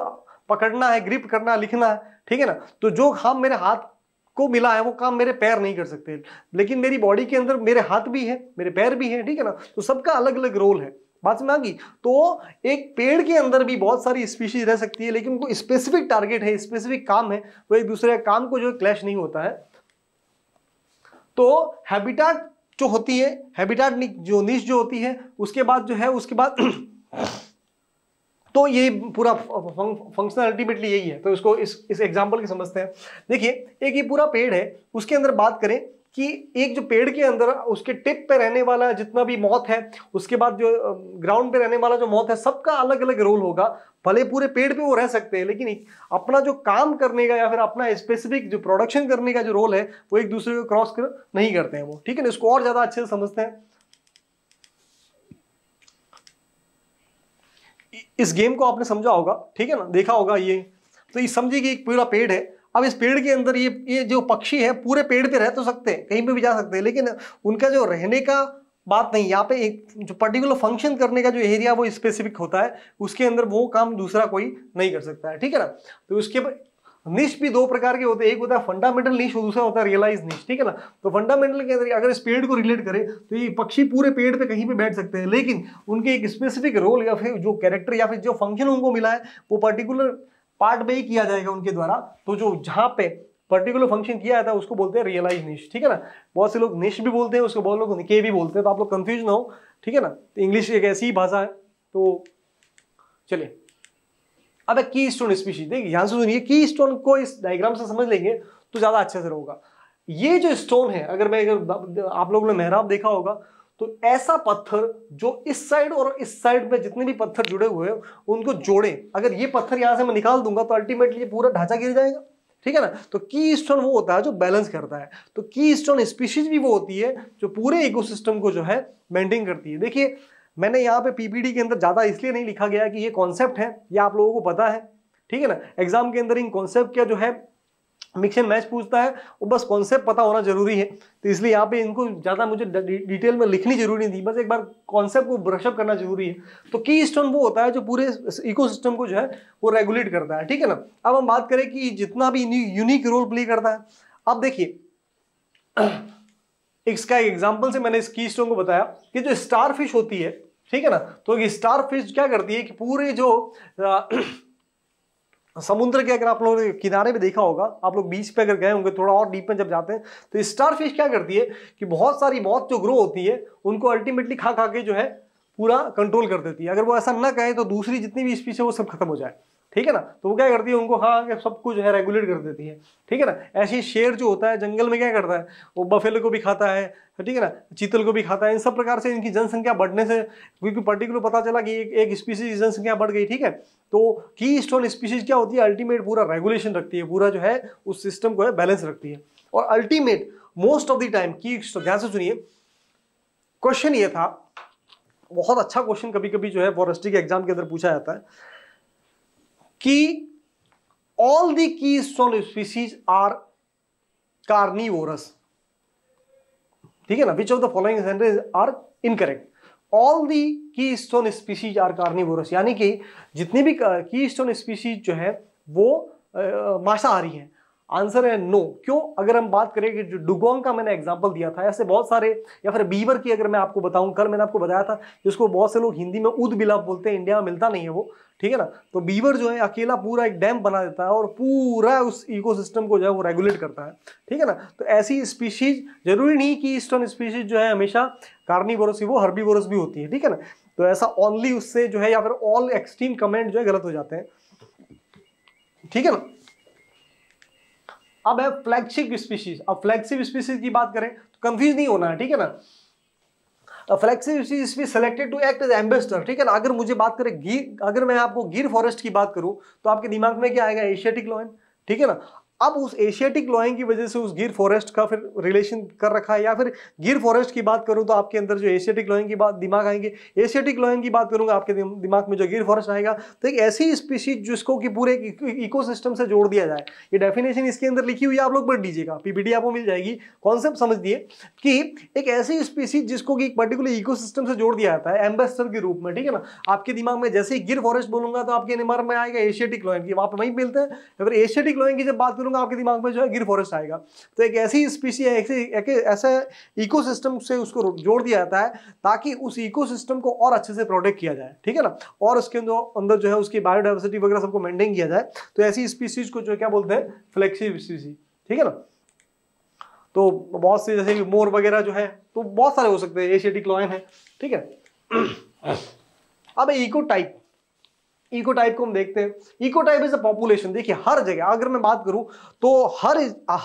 पकड़ना है ग्रिप करना है लिखना है ठीक है ना तो जो काम मेरे हाथ को मिला है वो काम मेरे पैर नहीं कर सकते लेकिन मेरी बॉडी के अंदर मेरे हाथ भी है मेरे पैर भी है ठीक है ना तो सबका अलग अलग रोल है बात समझ आगी तो एक पेड़ के अंदर भी बहुत सारी स्पीशीज रह सकती है लेकिन उनको स्पेसिफिक टारगेट है स्पेसिफिक काम है वो एक दूसरे काम को जो है क्लैश नहीं होता है तो हैबिटाट जो होती है हैबिटाट जो नीच जो होती है उसके बाद जो है उसके बाद [clears throat] तो ये पूरा फंक्शनल अल्टीमेटली यही है तो इसको इस इस एग्जांपल की समझते हैं देखिए एक ये पूरा पेड़ है उसके अंदर बात करें कि एक जो पेड़ के अंदर उसके टिप पे रहने वाला जितना भी मौत है उसके बाद जो ग्राउंड पे रहने वाला जो मौत है सबका अलग अलग रोल होगा भले पूरे पेड़ पे वो रह सकते हैं लेकिन अपना जो काम करने का या फिर अपना स्पेसिफिक जो प्रोडक्शन करने का जो रोल है वो एक दूसरे को क्रॉस कर नहीं करते हैं वो ठीक है ना इसको और ज़्यादा अच्छे से समझते हैं इस गेम को आपने समझा होगा ठीक है ना देखा होगा ये तो ये समझिए कि एक पूरा पेड़ है अब इस पेड़ के अंदर ये ये जो पक्षी है पूरे पेड़ पे रह तो सकते हैं कहीं पे भी जा सकते हैं लेकिन उनका जो रहने का बात नहीं यहाँ पे एक जो पर्टिकुलर फंक्शन करने का जो एरिया वो स्पेसिफिक होता है उसके अंदर वो काम दूसरा कोई नहीं कर सकता है ठीक है ना तो उसके निश भी दो प्रकार के होते हैं एक होता है फंडामेंटल निश और दूसरा होता है रियलाइज निश ठीक है ना तो फंडामेंटल के अंदर अगर इस पेड़ को रिलेट करें तो ये पक्षी पूरे पेड़ पे कहीं पे बैठ सकते हैं लेकिन उनके एक स्पेसिफिक रोल या फिर जो कैरेक्टर या फिर जो फंक्शन उनको मिला है वो पर्टिकुलर पार्ट में ही किया जाएगा उनके द्वारा तो जो जहां पे पर्टिकुलर फंक्शन किया जाता है उसको बोलते हैं रियलाइज निश ठीक है ना बहुत से लोग निश भी बोलते हैं उसको बहुत लोग निके भी बोलते हैं तो आप लोग कंफ्यूज ना हो ठीक है ना तो इंग्लिश एक ऐसी भाषा है तो चलिए अब की स्टोन स्पीशीज देखिए यहां से सुनिए की स्टोन को इस डायग्राम से समझ लेंगे तो ज़्यादा अच्छे से रहेगा ये जो स्टोन है अगर मैं अगर आप लोगों ने मेहराब देखा होगा तो ऐसा पत्थर जो इस साइड और इस साइड में जितने भी पत्थर जुड़े हुए हैं उनको जोड़े अगर ये पत्थर यहां से मैं निकाल दूंगा तो अल्टीमेटली ये पूरा ढांचा गिर जाएगा ठीक है ना तो की स्टोन वो होता है जो बैलेंस करता है तो की स्टोन स्पीशीज भी वो होती है जो पूरे इकोसिस्टम को जो है मेंटेन करती है देखिए मैंने यहाँ पे पीपीडी के अंदर ज़्यादा इसलिए नहीं लिखा गया कि ये कॉन्सेप्ट है ये आप लोगों को पता है ठीक है ना एग्जाम के अंदर इन कॉन्सेप्ट का जो है मिक्स एंड मैच पूछता है वो बस कॉन्सेप्ट पता होना जरूरी है तो इसलिए यहाँ पे इनको ज़्यादा मुझे डिटेल में लिखनी जरूरी नहीं थी बस एक बार कॉन्सेप्ट को ब्रशअप करना जरूरी है तो की स्टोन वो होता है जो पूरे इकोसिस्टम को जो है वो रेगुलेट करता है ठीक है ना अब हम बात करें कि जितना भी यूनिक रोल प्ले करता है अब देखिए इसका [clears throat] एग्जाम्पल से मैंने इस की स्टोन को बताया कि जो स्टार फिश होती है ठीक है ना तो स्टार फिश क्या करती है कि पूरे जो [clears throat] समुद्र के अगर आप लोगों ने किनारे पे देखा होगा आप लोग बीच पे अगर गए होंगे थोड़ा और डीप में जब जाते हैं तो स्टार फिश क्या करती है कि बहुत सारी मौत जो ग्रो होती है उनको अल्टीमेटली खा खा के जो है पूरा कंट्रोल कर देती है अगर वो ऐसा ना कहे तो दूसरी जितनी भी स्पीच है वो सब खत्म हो जाए ठीक है ना तो वो क्या करती है उनको हाँ सब कुछ है रेगुलेट कर देती है ठीक है ना ऐसे शेर जो होता है जंगल में क्या करता है वो बफेलो को भी खाता है ठीक है ना चीतल को भी खाता है इन सब प्रकार से इनकी जनसंख्या बढ़ने से क्योंकि पर्टिकुलर पता चला कि एक एक स्पीसीज की जनसंख्या बढ़ गई ठीक है तो की स्टोन स्पीसीज क्या होती है अल्टीमेट पूरा रेगुलेशन रखती है पूरा जो है उस सिस्टम को है बैलेंस रखती है और ultimate most of the time की ध्यान से सुनिए क्वेश्चन ये था बहुत अच्छा क्वेश्चन कभी कभी जो है फॉरेस्ट्री के एग्जाम के अंदर पूछा जाता है कि all the key sole species are carnivorous ठीक है ना which of the following sentence are incorrect all the keystone species are carnivorous यानी कि जितनी भी की स्टोन स्पीसीज जो है वो मांसाहारी हैं आंसर है नो क्यों अगर हम बात करें कि जो डुगोंग का मैंने एग्जाम्पल दिया था ऐसे बहुत सारे या फिर बीवर की अगर मैं आपको बताऊं कल मैंने आपको बताया था जिसको बहुत से लोग हिंदी में उद बिलाप बोलते हैं इंडिया में मिलता नहीं है वो ठीक है ना तो बीवर जो है अकेला पूरा एक डैम बना देता है और पूरा उस इको को जो है वो रेगुलेट करता है ठीक है ना तो ऐसी स्पीशीज जरूरी नहीं कि ईस्टर्न स्पीशीज जो है हमेशा कार्नी ही वो हर्बी भी होती है ठीक है ना तो ऐसा ओनली उससे जो है या फिर ऑल एक्सट्रीम कमेंट जो है गलत हो जाते हैं ठीक है ना अब है फ्लैगशिप स्पीशीज अब फ्लैगशिप स्पीशीज की बात करें तो कंफ्यूज नहीं होना है ठीक है ना फ्लैक्सिव स्पीसीज भी selected to act as ambassador ठीक है ना अगर मुझे बात करें गिर अगर मैं आपको गिर फॉरेस्ट की बात करूं तो आपके दिमाग में क्या आएगा एशियाटिक लॉयन ठीक है ना अब उस एशियाटिक लॉइंग की वजह से उस गिर फॉरेस्ट का फिर रिलेशन कर रखा है या फिर गिर फॉरेस्ट की बात करूं तो आपके अंदर जो एशियाटिक लॉइंग की बात दिमाग आएंगे एशियाटिक लॉइंग की बात करूंगा आपके दिमाग में जो गिर फॉरेस्ट आएगा तो एक ऐसी स्पीशीज जिसको कि पूरे इको से जोड़ दिया जाए ये डेफिनेशन इसके अंदर लिखी हुई है आप लोग पढ़ दीजिएगा पीपीडी आपको मिल जाएगी कॉन्सेप्ट समझ दिए कि एक ऐसी स्पीसीज जिसको कि एक पर्टिकुलर इको से जोड़ दिया जाता है एम्बेसडर के रूप में ठीक है ना आपके दिमाग में जैसे ही गिर फॉरेस्ट बोलूंगा तो आपके दिमाग में आएगा एशियाटिक लॉइंग की वहां पर वहीं मिलते हैं फिर एशियाटिक लॉइंग की जब बात करूंगा आपके दिमाग में जो है गिर फॉरेस्ट आएगा तो एक ऐसी स्पीसी है ऐसे एक ऐसा इकोसिस्टम से उसको जोड़ दिया जाता है ताकि उस इकोसिस्टम को और अच्छे से प्रोटेक्ट किया जाए ठीक है ना और उसके अंदर अंदर जो है उसकी बायोडाइवर्सिटी वगैरह सबको मेंटेन किया जाए तो ऐसी स्पीसीज को जो क्या बोलते हैं फ्लेक्सी स्पीसी ठीक है ना तो बहुत से जैसे मोर वगैरह जो है तो बहुत सारे हो सकते हैं एशियाटिक लॉयन है ठीक है अब इको टाइप इको टाइप को हम देखते हैं ecotype is a population देखिए हर जगह अगर मैं बात करूं तो हर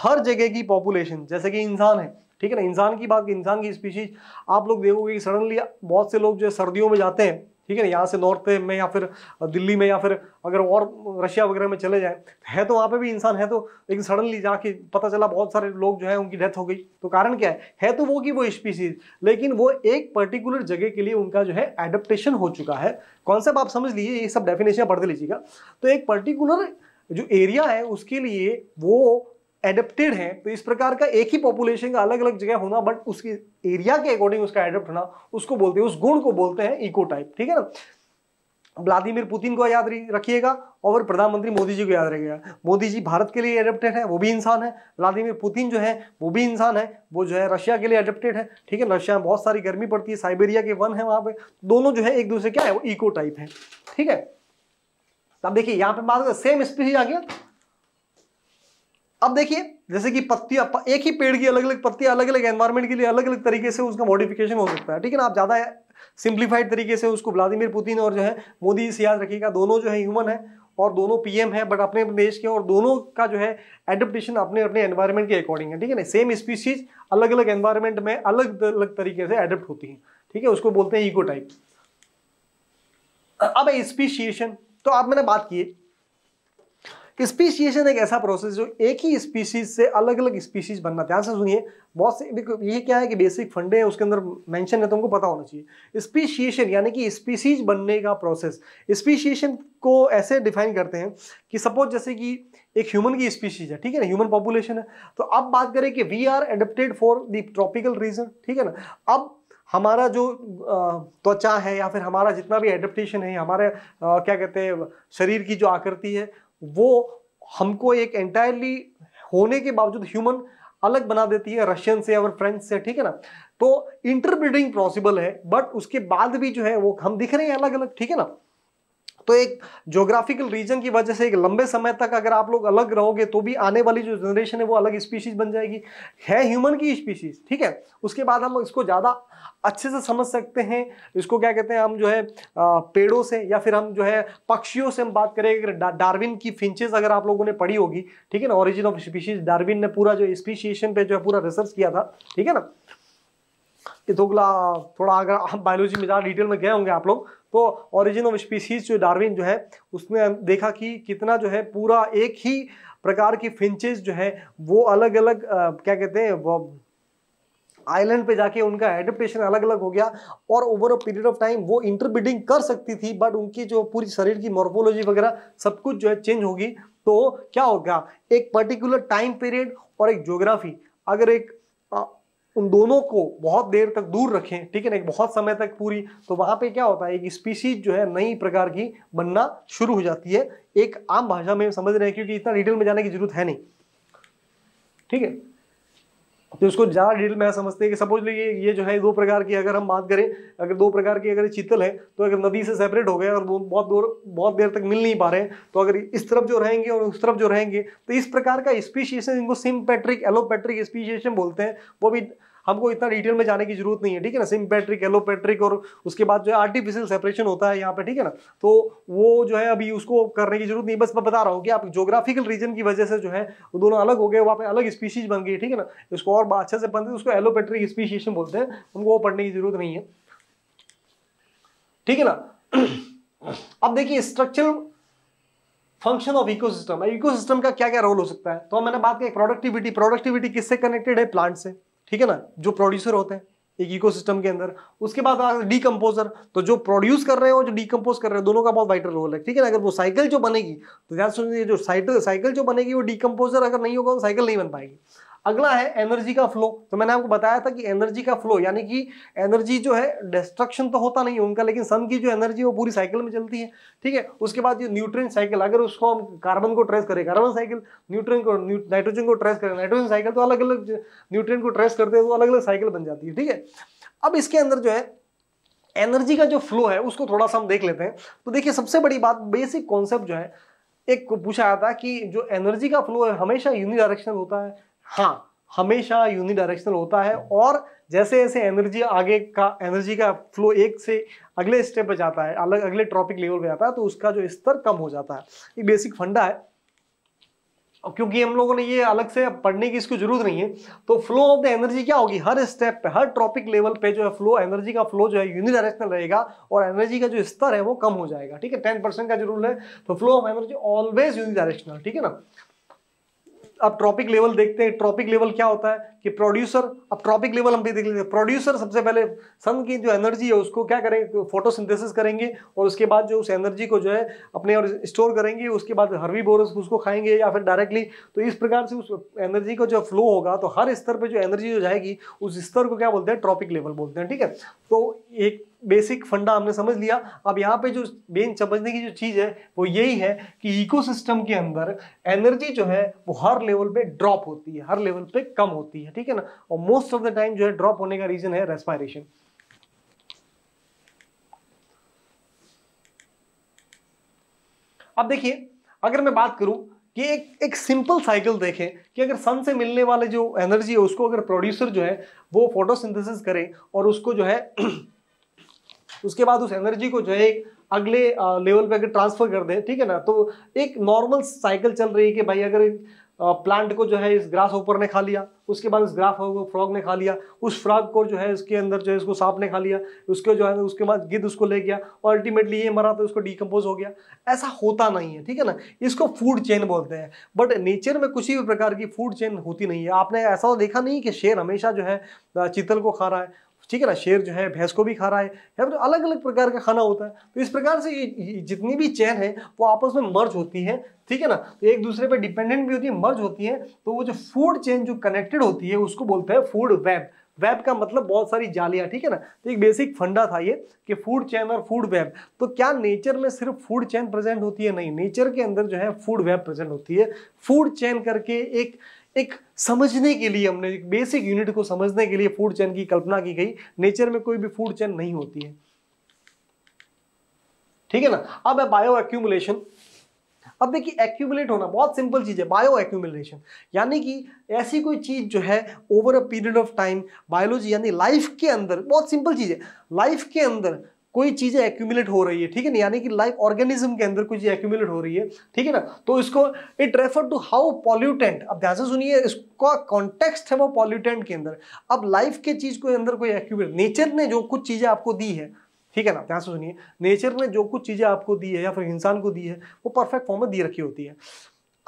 हर जगह की पॉपुलेशन जैसे कि इंसान है ठीक है ना इंसान की बात इंसान की स्पीशीज आप लोग देखोगे कि सडनली बहुत से लोग जो है सर्दियों में जाते हैं ठीक है ना यहाँ से नॉर्थ में या फिर दिल्ली में या फिर अगर और रशिया वगैरह में चले जाए है तो वहाँ पे भी इंसान है तो लेकिन सडनली जाके पता चला बहुत सारे लोग जो है उनकी डेथ हो गई तो कारण क्या है है तो वो की वो स्पीसीज लेकिन वो एक पर्टिकुलर जगह के लिए उनका जो है एडप्टेशन हो चुका है कॉन्सेप्ट आप समझ लीजिए ये सब डेफिनेशन पढ़ते लीजिएगा तो एक पर्टिकुलर जो एरिया है उसके लिए वो एडेप्टेड है तो इस प्रकार का एक ही पॉपुलेशन का अलग अलग जगह होना बट उसकी एरिया के अकॉर्डिंग उसका एडेप्ट होना उसको बोलते हैं उस गुण को बोलते हैं इको टाइप ठीक है ना व्लादिमिर पुतिन को याद रखिएगा और प्रधानमंत्री मोदी जी को याद रखिएगा मोदी जी भारत के लिए एडेप्टेड है वो भी इंसान है व्लादिमिर पुतिन जो है वो भी इंसान है वो जो है रशिया के लिए एडेप्टेड है ठीक है रशिया में बहुत सारी गर्मी पड़ती है साइबेरिया के वन है वहाँ पे दोनों जो है एक दूसरे क्या है वो इको टाइप है ठीक है अब देखिए यहाँ पे बात सेम स्पीसीज आ गया अब देखिए जैसे कि पत्तियां एक ही पेड़ की अलग अलग पत्तियां अलग अलग एनवायरमेंट के लिए अलग अलग तरीके से उसका मॉडिफिकेशन हो सकता है ठीक है ना आप ज़्यादा सिंप्लीफाइड तरीके से उसको व्लादिमिर पुतिन और जो है मोदी से याद रखिएगा दोनों जो है ह्यूमन है और दोनों पीएम है बट अपने देश के और दोनों का जो है एडप्टेशन अपने अपने एनवायरमेंट के अकॉर्डिंग है ठीक है ना सेम स्पीसीज अलग अलग एनवायरमेंट में अलग अलग तरीके से एडेप्ट होती हैं ठीक है उसको बोलते हैं इको टाइप अब स्पीशिएशन तो आप मैंने बात की स्पीशिएशन एक ऐसा प्रोसेस जो एक ही स्पीशीज से अलग अलग स्पीशीज बनना ध्यान से सुनिए बहुत से ये क्या है कि बेसिक फंडे हैं उसके अंदर मेंशन है तो हमको पता होना चाहिए स्पीशिएशन यानी कि स्पीशीज बनने का प्रोसेस स्पीशिएशन को ऐसे डिफाइन करते हैं कि सपोज जैसे कि एक ह्यूमन की स्पीशीज है ठीक है ना ह्यूमन पॉपुलेशन है तो अब बात करें कि we are adapted for the tropical region ठीक है ना अब हमारा जो त्वचा है या फिर हमारा जितना भी एडेप्टेशन है हमारे क्या कहते हैं शरीर की जो आकृति है वो हमको एक एंटायरली होने के बावजूद ह्यूमन अलग बना देती है रशियन से और फ्रेंच से ठीक है ना तो इंटरब्रीडिंग पॉसिबल है बट उसके बाद भी जो है वो हम दिख रहे हैं अलग अलग ठीक है ना तो एक जोग्राफिकल रीजन की वजह से एक लंबे समय तक अगर आप लोग अलग रहोगे तो भी आने वाली जो जनरेशन है वो अलग स्पीशीज बन जाएगी है ह्यूमन की स्पीशीज ठीक है उसके बाद हम इसको ज़्यादा अच्छे से समझ सकते हैं इसको क्या कहते हैं हम जो है पेड़ों से या फिर हम जो है पक्षियों से हम बात करें अगर डार्विन की फिंचेस अगर आप लोगों ने पढ़ी होगी ठीक है ना ऑरिजिन ऑफ स्पीशीज डार्विन ने पूरा जो स्पीशिएशन पे जो है पूरा रिसर्च किया था ठीक है ना ये थोड़ा तो थोड़ा अगर हम बायोलॉजी में ज़्यादा डिटेल में गए होंगे आप लोग तो ऑरिजिन ऑफ स्पीसीज जो डार्विन जो है उसने देखा कि कितना जो है पूरा एक ही प्रकार की फिंचेज जो है वो अलग अलग आ, क्या कहते हैं वो आइलैंड पे जाके उनका एडप्टेशन अलग अलग हो गया और over a period of time वो इंटरब्रीडिंग कर सकती थी बट उनकी जो पूरी शरीर की मॉर्फोलॉजी वगैरह सब कुछ जो है चेंज होगी तो क्या होगा एक पर्टिकुलर टाइम पीरियड और एक ज्योग्राफी अगर एक उन दोनों को बहुत देर तक दूर रखें ठीक है ना एक बहुत समय तक पूरी तो वहां पे क्या होता है एक स्पीसीज जो है नई प्रकार की बनना शुरू हो जाती है एक आम भाषा में समझ रहे हैं क्योंकि इतना डिटेल में जाने की जरूरत है नहीं ठीक है तो इसको ज़्यादा डिटेल में समझते हैं कि सपोज लीजिए ये जो है दो प्रकार की अगर हम बात करें अगर दो प्रकार की अगर चीतल है तो अगर नदी से सेपरेट हो गए और बहुत दूर बहुत देर तक मिल नहीं पा रहे हैं तो अगर इस तरफ जो रहेंगे और उस तरफ जो रहेंगे तो इस प्रकार का स्पीशिएशन इनको सिम्पैट्रिक एलोपैट्रिक स्पीशिएशन बोलते हैं वो भी हमको इतना डिटेल में जाने की जरूरत नहीं है ठीक है ना सिम्पेट्रिक एलोपेट्रिक और उसके बाद जो है आर्टिफिशियल सेपरेशन होता है यहाँ पे ठीक है ना तो वो जो है अभी उसको करने की जरूरत नहीं बस मैं बता रहा हूँ कि आप जोग्राफिकल रीजन की वजह से जो है वो दोनों अलग हो गए वहाँ पे अलग स्पीशीज बन गई ठीक है ना उसको और अच्छे से बनते उसको एलोपेट्रिक स्पीशीशन बोलते हैं हमको वो पढ़ने की जरूरत नहीं है ठीक है ना [clears throat] अब देखिए structure function of ecosystem ecosystem का क्या क्या रोल हो सकता है तो मैंने बात की प्रोडक्टिविटी प्रोडक्टिविटी किससे कनेक्टेड है प्लांट से ठीक है ना जो प्रोड्यूसर होते हैं एक इकोसिस्टम के अंदर उसके बाद डीकम्पोजर तो जो प्रोड्यूस कर रहे हो जो डीकम्पोज कर रहे हो दोनों का बहुत वाइटल रोल है ठीक है ना अगर वो साइकिल जो बनेगी तो ध्यान सुनिए जो साइकिल साइकिल जो बनेगी वो डीकम्पोजर अगर नहीं होगा तो साइकिल नहीं बन पाएगी अगला है एनर्जी का फ्लो तो मैंने आपको बताया था कि एनर्जी का फ्लो यानी कि एनर्जी जो है डिस्ट्रक्शन तो होता नहीं उनका लेकिन सन की जो एनर्जी वो पूरी साइकिल में चलती है ठीक है उसके बाद ये न्यूट्रन साइकिल अगर उसको हम कार्बन को ट्रेस करें कार्बन साइकिल न्यूट्रन को नाइट्रोजन को ट्रेस करें नाइट्रोजन साइकिल तो अलग अलग न्यूट्रेन को ट्रेस करते हैं तो अलग अलग साइकिल बन जाती है ठीक है अब इसके अंदर जो है एनर्जी का जो फ्लो है उसको थोड़ा सा हम देख लेते हैं तो देखिए सबसे बड़ी बात बेसिक कॉन्सेप्ट जो है एक पूछा आया था कि जो एनर्जी का फ्लो है हमेशा यूनिडायरेक्शनल होता है हाँ हमेशा यूनिडायरेक्शनल होता है और जैसे जैसे एनर्जी आगे का एनर्जी का फ्लो एक से अगले स्टेप पर जाता है अलग अगले ट्रॉपिक लेवल पे जाता है तो उसका जो स्तर कम हो जाता है ये बेसिक फंडा है क्योंकि हम लोगों ने ये अलग से पढ़ने की इसकी जरूरत नहीं है तो फ्लो ऑफ द एनर्जी क्या होगी हर स्टेप पे हर ट्रॉपिक लेवल पे जो है फ्लो एनर्जी का फ्लो जो है यूनिडायरेक्शनल रहेगा और एनर्जी का जो स्तर है वो कम हो जाएगा ठीक है टेन परसेंट का जो रूल है तो flow of energy always unidirectional ठीक है ना अब ट्रॉपिक लेवल देखते हैं ट्रॉपिक लेवल क्या होता है कि प्रोड्यूसर अब ट्रॉपिक लेवल हम भी देख लेते हैं प्रोड्यूसर सबसे पहले सन की जो एनर्जी है उसको क्या करेंगे फोटोसिंथेसिस करेंगे और उसके बाद जो उस एनर्जी को जो है अपने और स्टोर करेंगे उसके बाद हरवी बोरस उसको खाएंगे या फिर डायरेक्टली तो इस प्रकार से उस एनर्जी का जो फ्लो होगा तो हर स्तर पर जो एनर्जी जो जाएगी उस स्तर को क्या बोलते हैं ट्रॉपिक लेवल बोलते हैं ठीक है तो एक बेसिक फंडा हमने समझ लिया अब यहाँ पे जो मेन समझने की जो चीज़ है वो यही है कि इकोसिस्टम के अंदर एनर्जी जो है वो हर लेवल पे ड्रॉप होती है हर लेवल पे कम होती है ठीक है ना और मोस्ट ऑफ द टाइम जो है ड्रॉप होने का रीजन है रेस्पायरेशन अब देखिए अगर मैं बात करूं कि एक एक सिंपल साइकिल देखें कि अगर सन से मिलने वाले जो एनर्जी है उसको अगर प्रोड्यूसर जो है वो फोटोसिंथेसिस करे और उसको जो है उसके बाद उस एनर्जी को जो है अगले लेवल पे अगर ट्रांसफर कर दें ठीक है ना तो एक नॉर्मल साइकिल चल रही है कि भाई अगर प्लांट को जो है इस ग्रास ऊपर ने खा लिया उसके बाद उस ग्राफ को फ्रॉग ने खा लिया उस फ्रॉग को जो है उसके अंदर जो है उसको सांप ने खा लिया उसके जो है उसके बाद गिद्ध उसको ले गया और अल्टीमेटली ये मरा तो उसको डिकम्पोज हो गया ऐसा होता नहीं है ठीक है ना इसको फूड चेन बोलते हैं बट नेचर में कुछ भी प्रकार की फूड चेन होती नहीं है आपने ऐसा तो देखा नहीं कि शेर हमेशा जो है चितल को खा रहा है ठीक है ना शेर जो है भैंस को भी खा रहा है या फिर तो अलग अलग प्रकार का खाना होता है तो इस प्रकार से ये जितनी भी चैन है वो आपस में मर्ज होती है ठीक है ना तो एक दूसरे पर डिपेंडेंट भी होती है मर्ज होती है तो वो जो फूड चेन जो कनेक्टेड होती है उसको बोलते हैं फूड वेब वेब का मतलब बहुत सारी जालियां ठीक है ना तो एक बेसिक फंडा था ये कि फूड चैन और फूड वेब तो क्या नेचर में सिर्फ फूड चैन प्रेजेंट होती है नहीं नेचर के अंदर जो है फूड वेब प्रेजेंट होती है फूड चैन करके एक एक समझने के लिए हमने एक बेसिक यूनिट को समझने के लिए फूड चैन की कल्पना की गई नेचर में कोई भी फूड चैन नहीं होती है ठीक है ना अब है बायो एक्यूमुलेशन अब देखिए एक्यूमुलेट होना बहुत सिंपल चीज़ है बायो एक्यूमुलेशन यानी कि ऐसी कोई चीज़ जो है over a period of time biology यानी लाइफ के अंदर बहुत सिंपल चीज़ है लाइफ के अंदर कोई चीज़ें एक्यूमुलेट हो रही है ठीक है ना यानी कि लाइफ ऑर्गेनिज्म के अंदर कोई चीज़ एक्यूमुलेट हो रही है ठीक है ना तो इसको it refer to how pollutant अब ध्यान से सुनिए इसका कॉन्टेक्स्ट है वो पॉल्यूटेंट के अंदर अब लाइफ के चीज़ को अंदर कोई एक्यूमुलेट नेचर ने जो कुछ चीज़ें आपको दी है ठीक है ना ध्यान से सुनिए नेचर ने जो कुछ चीज़ें आपको दी है या फिर इंसान को दी है वो परफेक्ट फॉर्म में दी रखी होती है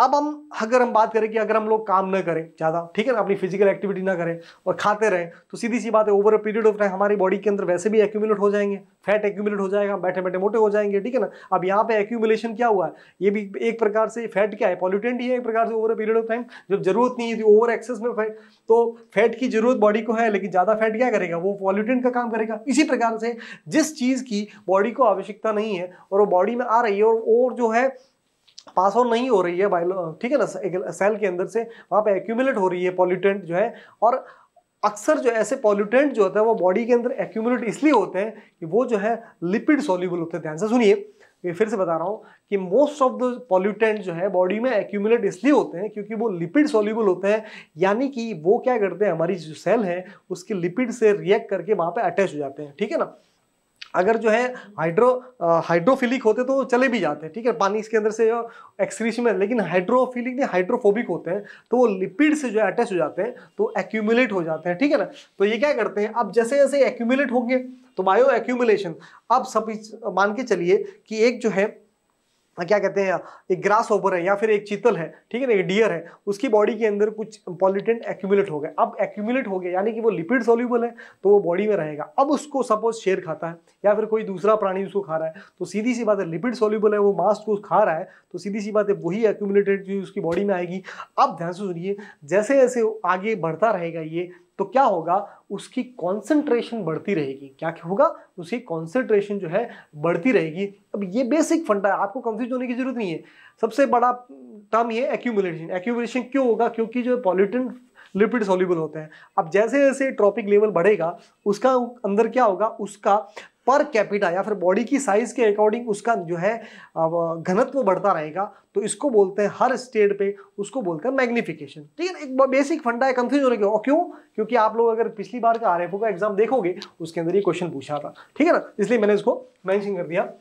अब हम अगर हम बात करें कि अगर हम लोग काम ना करें ज़्यादा ठीक है ना अपनी फिजिकल एक्टिविटी ना करें और खाते रहें तो सीधी सी बात है over a period of time हमारी बॉडी के अंदर वैसे भी एक्यूमुलेट हो जाएंगे फैट एक्यूमुलेट हो जाएगा बैठे बैठे मोटे हो जाएंगे ठीक है ना अब यहाँ पे एक्यूमुलेशन क्या हुआ है ये भी एक प्रकार से फैट क्या है पॉल्यूटेंट ही है एक प्रकार से over a period of time जब जरूरत नहीं है ओवर तो एक्सेस में फैट तो फैट की जरूरत बॉडी को है लेकिन ज़्यादा फैट क्या करेगा वो पॉल्यूटेंट का काम करेगा इसी प्रकार से जिस चीज़ की बॉडी को आवश्यकता नहीं है और वो बॉडी में आ रही है और जो है पास ऑन नहीं हो रही है बायो ठीक है ना सेल के अंदर से वहाँ पे एक्यूमुलेट हो रही है पॉल्यूटेंट जो है और अक्सर जो ऐसे पॉल्यूटेंट जो होता है वो बॉडी के अंदर एक्यूमुलेट इसलिए होते हैं कि वो जो है लिपिड सॉल्यूबल होते हैं ध्यान से सुनिए ये फिर से बता रहा हूँ कि मोस्ट ऑफ द पॉल्यूटेंट जो है बॉडी में एक्यूमुलेट इसलिए होते हैं क्योंकि वो लिपिड सॉल्यूबल होते हैं यानी कि वो क्या करते हैं हमारी जो सेल है उसके लिपिड से रिएक्ट करके वहाँ पर अटैच हो जाते हैं ठीक है ना अगर जो है हाइड्रो हाइड्रोफिलिक होते तो चले भी जाते हैं ठीक है पानी इसके अंदर से जो में लेकिन हाइड्रोफिलिक नहीं हाइड्रोफोबिक होते हैं तो वो लिपिड से जो है अटैच हो जाते हैं तो एक्यूमुलेट हो जाते हैं ठीक है ना तो ये क्या करते हैं अब जैसे जैसे एक्यूमुलेट होंगे तो बायो एक्यूमुलेशन अब सब मान के चलिए कि एक जो है क्या कहते हैं एक ग्रास ओपर है या फिर एक चीतल है ठीक है ना एक डियर है उसकी बॉडी के अंदर कुछ पॉलिटेंट एक्यूमुलेट हो गया अब एक्यूमुलेट हो गया यानी कि वो लिपिड सोल्यूबल है तो वो बॉडी में रहेगा अब उसको सपोज शेर खाता है या फिर कोई दूसरा प्राणी उसको खा रहा है तो सीधी सी बात है लिपिड सोल्यूबल है वो मास्क को खा रहा है तो सीधी सी बात है वही एक्यूमुलेटेड चीज उसकी बॉडी में आएगी अब ध्यान से सुनिए जैसे जैसे आगे बढ़ता रहेगा ये तो क्या होगा उसकी कॉन्सेंट्रेशन बढ़ती रहेगी क्या होगा उसकी कॉन्सेंट्रेशन जो है बढ़ती रहेगी अब ये बेसिक फंडा है आपको कंफ्यूज होने की जरूरत नहीं है सबसे बड़ा टर्म ये एक्यूमुलेशन एक्यूमुलेशन क्यों होगा क्योंकि जो पॉल्यूटन लिपिड सॉल्यूबल होते हैं अब जैसे जैसे ट्रॉपिक लेवल बढ़ेगा उसका अंदर क्या होगा उसका पर कैपिटा या फिर बॉडी की साइज के अकॉर्डिंग उसका जो है घनत्व बढ़ता रहेगा तो इसको बोलते हैं हर स्टेट पे उसको बोलते हैं मैग्निफिकेशन ठीक है एक बेसिक फंडा है कंफ्यूज हो रहा और क्यों क्योंकि आप लोग अगर पिछली बार का आर का एग्जाम देखोगे उसके अंदर ये क्वेश्चन पूछा था ठीक है ना इसलिए मैंने इसको मैंशन कर दिया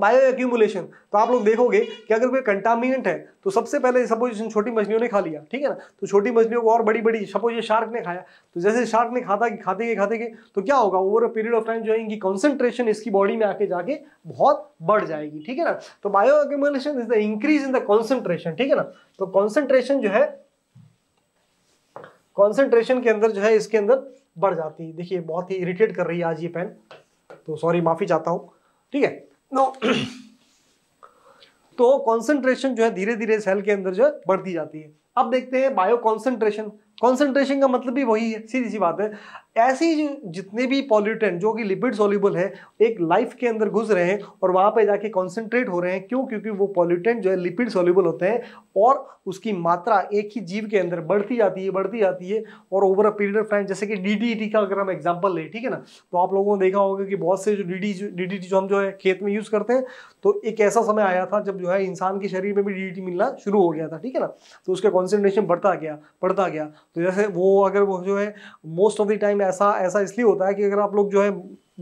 बायो एक्यूमुलेशन तो आप लोग देखोगे कि अगर कोई कंटामिनेंट है तो सबसे पहले सपोज छोटी मछलियों ने खा लिया ठीक है ना तो छोटी मछलियों को और बड़ी बड़ी सपोज ये शार्क ने खाया तो जैसे शार्क ने खाता कि खाते के खाते के तो क्या होगा over a period of time जो है इनकी कॉन्सेंट्रेशन इसकी बॉडी में आके जाके बहुत बढ़ जाएगी ठीक है ना तो bioaccumulation is the increase in the concentration ठीक है ना तो कॉन्सेंट्रेशन जो है कॉन्सेंट्रेशन के अंदर जो है इसके अंदर बढ़ जाती है देखिए बहुत ही इरिटेट कर रही है आज ये पेन तो सॉरी माफी चाहता हूँ ठीक है नो [clears throat] तो कॉन्सेंट्रेशन जो है धीरे धीरे सेल के अंदर जो है बढ़ती जाती है अब देखते हैं बायो कॉन्सेंट्रेशन कॉन्सेंट्रेशन का मतलब भी वही है सीधी सी बात है ऐसी जितने भी पॉल्यूटेंट जो कि लिपिड सोल्यूबल है एक लाइफ के अंदर घुस रहे हैं और वहाँ पे जाके कॉन्सेंट्रेट हो रहे हैं क्यों क्योंकि वो पॉल्यूटेंट जो है लिपिड सोल्यूबल होते हैं और उसकी मात्रा एक ही जीव के अंदर बढ़ती जाती है बढ़ती जाती है और over a period of time जैसे कि डी का अगर हम एग्जाम्पल लें ठीक है ना तो आप लोगों ने देखा होगा कि बहुत से जो डी डी जो हम जो है खेत में यूज़ करते हैं तो एक ऐसा समय आया था जब जो है इंसान के शरीर में भी डी मिलना शुरू हो गया था ठीक है ना तो उसका कॉन्सेंट्रेशन बढ़ता गया बढ़ता गया तो जैसे वो अगर वो जो है मोस्ट ऑफ द टाइम ऐसा ऐसा इसलिए होता है कि अगर आप लोग जो है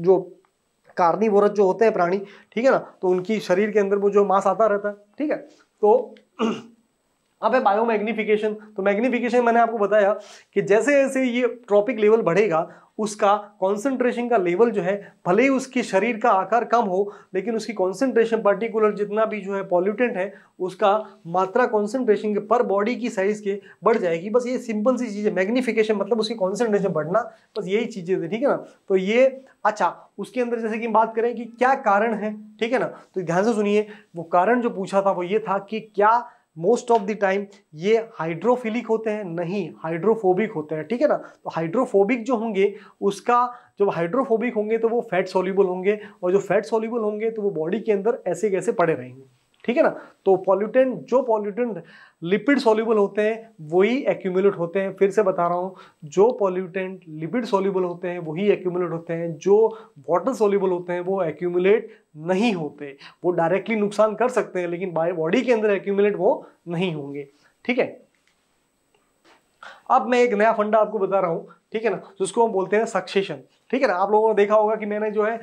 जो कार्निवोरस जो होते हैं प्राणी ठीक है ना तो उनकी शरीर के अंदर वो जो मांस आता रहता है ठीक है तो अब है बायो मैग्निफिकेशन तो मैग्निफिकेशन मैंने आपको बताया कि जैसे जैसे ये ट्रॉपिक लेवल बढ़ेगा उसका कॉन्सेंट्रेशन का लेवल जो है भले ही उसके शरीर का आकार कम हो लेकिन उसकी कॉन्सेंट्रेशन पर्टिकुलर जितना भी जो है पॉल्यूटेंट है उसका मात्रा कॉन्सेंट्रेशन के पर बॉडी की साइज के बढ़ जाएगी बस ये सिंपल सी चीज़ है मैग्निफिकेशन मतलब उसकी कॉन्सेंट्रेशन बढ़ना बस यही चीज़ें थी ठीक है ना तो ये अच्छा उसके अंदर जैसे कि हम बात करें कि क्या कारण है ठीक है ना तो ध्यान से सुनिए वो कारण जो पूछा था वो ये था कि क्या मोस्ट ऑफ द टाइम ये हाइड्रोफिलिक होते हैं नहीं हाइड्रोफोबिक होते हैं ठीक है ना तो हाइड्रोफोबिक जो होंगे उसका जब हाइड्रोफोबिक होंगे तो वो फैट सोल्यूबल होंगे और जो फैट सोल्यूबल होंगे तो वो बॉडी के अंदर ऐसे कैसे पड़े रहेंगे ठीक है ना तो पॉल्यूटेंट जो पॉल्यूटेंट लिपिड सॉल्यूबल होते हैं वही एक्यूमुलेट होते हैं फिर से बता रहा हूँ जो पॉल्यूटेंट लिपिड सॉल्यूबल होते हैं वही एक्यूमुलेट होते हैं जो वाटर सॉल्यूबल होते हैं वो एक्यूमुलेट नहीं होते वो डायरेक्टली नुकसान कर सकते हैं लेकिन बॉडी के अंदर एक्यूमुलेट वो नहीं होंगे ठीक है अब मैं एक नया फंडा आपको बता रहा हूँ ठीक है ना जिसको हम बोलते हैं सक्सेशन ठीक है ना आप लोगों ने देखा होगा कि मैंने जो है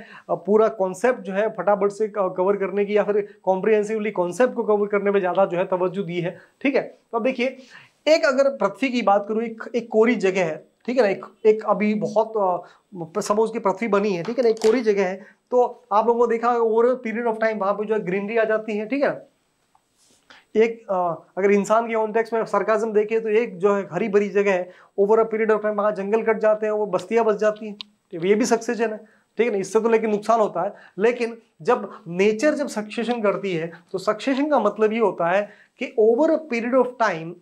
पूरा कॉन्सेप्ट जो है फटाफट से कवर करने की या फिर कॉम्प्रिहेंसिवली कॉन्सेप्ट को कवर करने में ज़्यादा जो है तवज्जो दी है ठीक है तो अब देखिए एक अगर पृथ्वी की बात करूँ एक, एक कोरी जगह है ठीक है ना एक एक अभी बहुत सपोज की पृथ्वी बनी है ठीक है ना एक कोरी जगह है तो आप लोगों ने देखा ओवर पीरियड ऑफ टाइम वहां पर जो है ग्रीनरी आ जाती है ठीक है ना एक आ, अगर इंसान के कॉन्टेक्स में सरकाजम देखे तो एक जो है हरी भरी जगह है over a period of time वहाँ जंगल कट जाते हैं वो बस्तियां बस जाती हैं ये भी सक्सेशन है ठीक है ना इससे तो लेकिन नुकसान होता है लेकिन जब नेचर जब सक्सेशन करती है तो सक्सेशन का मतलब ये होता है कि over a period of time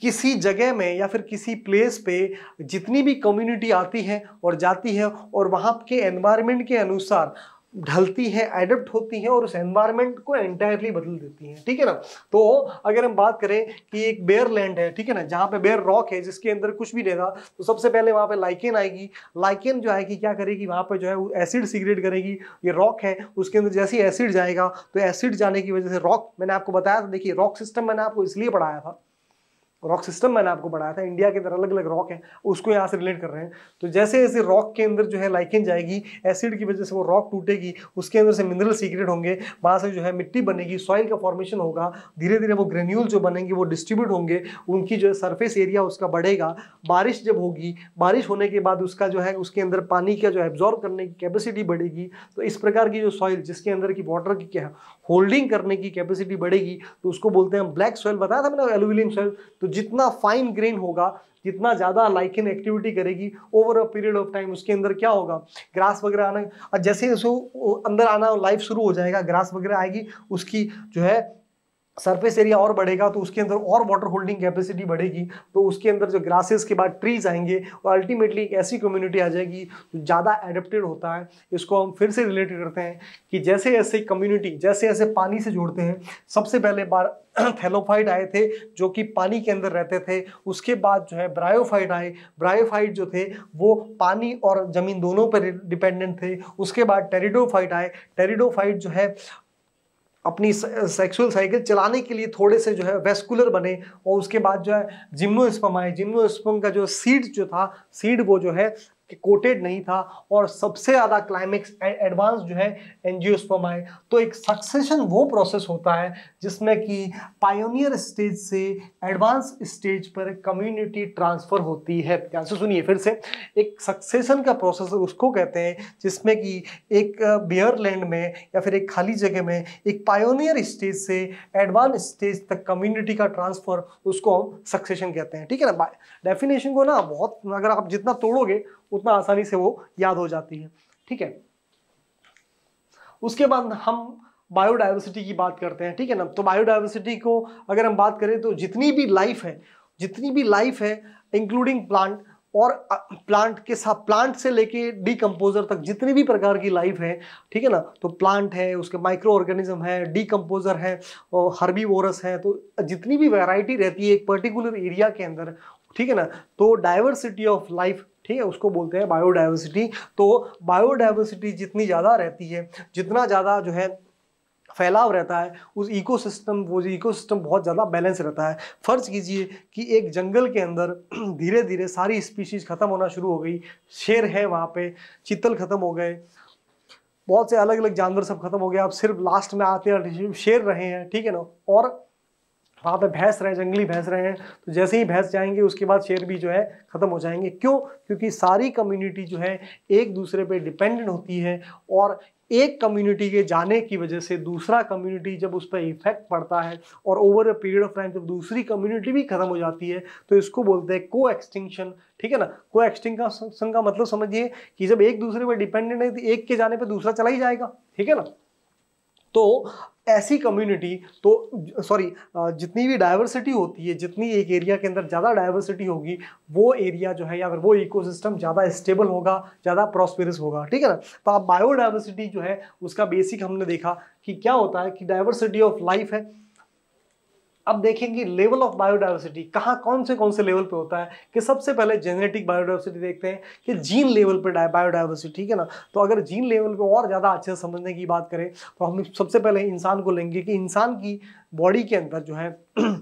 किसी जगह में या फिर किसी प्लेस पे जितनी भी कम्युनिटी आती है और जाती है और वहाँ के एनवायरनमेंट के अनुसार ढलती है एडप्ट होती है और उस एनवायरनमेंट को एंटायरली बदल देती है ठीक है ना तो अगर हम बात करें कि एक बेयर लैंड है ठीक है ना जहाँ पे बेयर रॉक है जिसके अंदर कुछ भी रहेगा तो सबसे पहले वहाँ पे लाइकेन आएगी लाइकेन जो आएगी क्या करेगी वहाँ पे जो है वो एसिड सिगरेट करेगी ये रॉक है उसके अंदर जैसे एसिड जाएगा तो एसिड जाने की वजह से रॉक मैंने आपको बताया था देखिए रॉक सिस्टम मैंने आपको इसलिए पढ़ाया था रॉक सिस्टम मैंने आपको बढ़ाया था इंडिया के अंदर अलग अलग रॉक है उसको यहाँ से रिलेट कर रहे हैं तो जैसे जैसे रॉक के अंदर जो है लाइकिन जाएगी एसिड की वजह से वो रॉक टूटेगी उसके अंदर से मिनरल सीक्रेट होंगे वहाँ से जो है मिट्टी बनेगी सॉइल का फॉर्मेशन होगा धीरे धीरे वो ग्रेन्यूल जो बनेंगे वो डिस्ट्रीब्यूट होंगे उनकी जो है सरफेस एरिया उसका बढ़ेगा बारिश जब होगी बारिश होने के बाद उसका जो है उसके अंदर पानी का जो एब्जॉर्व करने की कैपेसिटी बढ़ेगी तो इस प्रकार की जो सॉइल जिसके अंदर की वाटर की क्या होल्डिंग करने की कैपेसिटी बढ़ेगी तो उसको बोलते हैं ब्लैक सॉइल बताया था मैंने एलुविलियन सॉइल तो जितना फाइन ग्रेन होगा जितना ज़्यादा लाइकिन एक्टिविटी करेगी over a period of time उसके अंदर क्या होगा ग्रास वगैरह आना और जैसे अंदर आना लाइफ शुरू हो जाएगा ग्रास वगैरह आएगी उसकी जो है सरफेस एरिया और बढ़ेगा तो उसके अंदर और वाटर होल्डिंग कैपेसिटी बढ़ेगी तो उसके अंदर जो ग्रासेस के बाद ट्रीज आएंगे और अल्टीमेटली एक ऐसी कम्युनिटी आ जाएगी जो तो ज़्यादा एडेप्टेड होता है इसको हम फिर से रिलेट करते हैं कि जैसे ऐसे कम्युनिटी जैसे ऐसे पानी से जोड़ते हैं सबसे पहले बार थैलोफाइट [clears throat] आए थे जो कि पानी के अंदर रहते थे उसके बाद जो है ब्रायोफाइट आए ब्रायोफाइट जो थे वो पानी और ज़मीन दोनों पर डिपेंडेंट थे उसके बाद टेरिडोफाइट आए टेरिडोफाइट जो है अपनी सेक्सुअल साइकिल चलाने के लिए थोड़े से जो है वेस्कुलर बने और उसके बाद जो है जिम्नोस्पम आए जिम्नोस्पम का जो सीड जो था सीड वो जो है कि कोटेड नहीं था और सबसे ज़्यादा क्लाइमेक्स एडवांस जो है एनजियोस्पर्म आए तो एक सक्सेशन वो प्रोसेस होता है जिसमें कि पायोनियर स्टेज से एडवांस स्टेज पर कम्युनिटी ट्रांसफ़र होती है ध्यान से सुनिए फिर से एक सक्सेशन का प्रोसेस उसको कहते हैं जिसमें कि एक बियर लैंड में या फिर एक खाली जगह में एक पायोनियर स्टेज से एडवांस स्टेज तक कम्युनिटी का ट्रांसफ़र उसको हम सक्सेशन कहते हैं ठीक है ना डेफिनेशन को ना बहुत अगर आप जितना तोड़ोगे उतना आसानी से वो याद हो जाती है ठीक है उसके बाद हम बायोडाइवर्सिटी की बात करते हैं ठीक है ना तो बायोडाइवर्सिटी को अगर हम बात करें तो जितनी भी लाइफ है जितनी भी लाइफ है इंक्लूडिंग प्लांट और प्लांट के साथ प्लांट से लेके डीकम्पोजर तक जितनी भी प्रकार की लाइफ है ठीक है ना तो प्लांट है उसके माइक्रो ऑर्गेनिज्म है डीकम्पोजर है और हर्बी वोरस है तो जितनी भी वैरायटी रहती है एक पर्टिकुलर एरिया के अंदर ठीक है ना तो डाइवर्सिटी ऑफ लाइफ ठीक है उसको बोलते हैं बायोडाइवर्सिटी तो बायोडाइवर्सिटी जितनी ज़्यादा रहती है जितना ज़्यादा जो है फैलाव रहता है उस इकोसिस्टम वो जो इकोसिस्टम बहुत ज़्यादा बैलेंस रहता है फ़र्ज़ कीजिए कि एक जंगल के अंदर [clears throat] धीरे धीरे सारी स्पीशीज़ ख़त्म होना शुरू हो गई शेर है वहाँ पे चित्तल ख़त्म हो गए बहुत से अलग अलग जानवर सब खत्म हो गए अब सिर्फ लास्ट में आते हैं शेर रहे हैं ठीक है ना और वहाँ पे भैंस रहे जंगली भैंस रहे हैं तो जैसे ही भैंस जाएंगे उसके बाद शेर भी जो है ख़त्म हो जाएंगे क्यों क्योंकि सारी कम्युनिटी जो है एक दूसरे पे डिपेंडेंट होती है और एक कम्युनिटी के जाने की वजह से दूसरा कम्युनिटी जब उस पर इफेक्ट पड़ता है और over a period of time जब दूसरी कम्युनिटी भी खत्म हो जाती है तो इसको बोलते हैं को एक्सटिंक्शन ठीक है ना को एक्सटिंक्शन का मतलब समझिए कि जब एक दूसरे पर डिपेंडेंट है तो एक के जाने पर दूसरा चला ही जाएगा ठीक है ना तो ऐसी कम्युनिटी तो सॉरी जितनी भी डाइवर्सिटी होती है जितनी एक एरिया के अंदर ज़्यादा डाइवर्सिटी होगी वो एरिया जो है या फिर वो इकोसिस्टम ज़्यादा स्टेबल होगा ज़्यादा प्रॉस्पेरस होगा ठीक है ना तो आप बायोडाइवर्सिटी जो है उसका बेसिक हमने देखा कि क्या होता है कि डाइवर्सिटी ऑफ लाइफ है अब देखेंगे लेवल ऑफ बायोडाइवर्सिटी कहाँ कौन से कौन से लेवल पे होता है कि सबसे पहले जेनेटिक बायोडाइवर्सिटी देखते हैं कि जीन लेवल पे बायोडाइवर्सिटी ठीक है ना तो अगर जीन लेवल पे और ज़्यादा अच्छे से समझने की बात करें तो हम सबसे पहले इंसान को लेंगे कि इंसान की बॉडी के अंदर जो है [clears throat]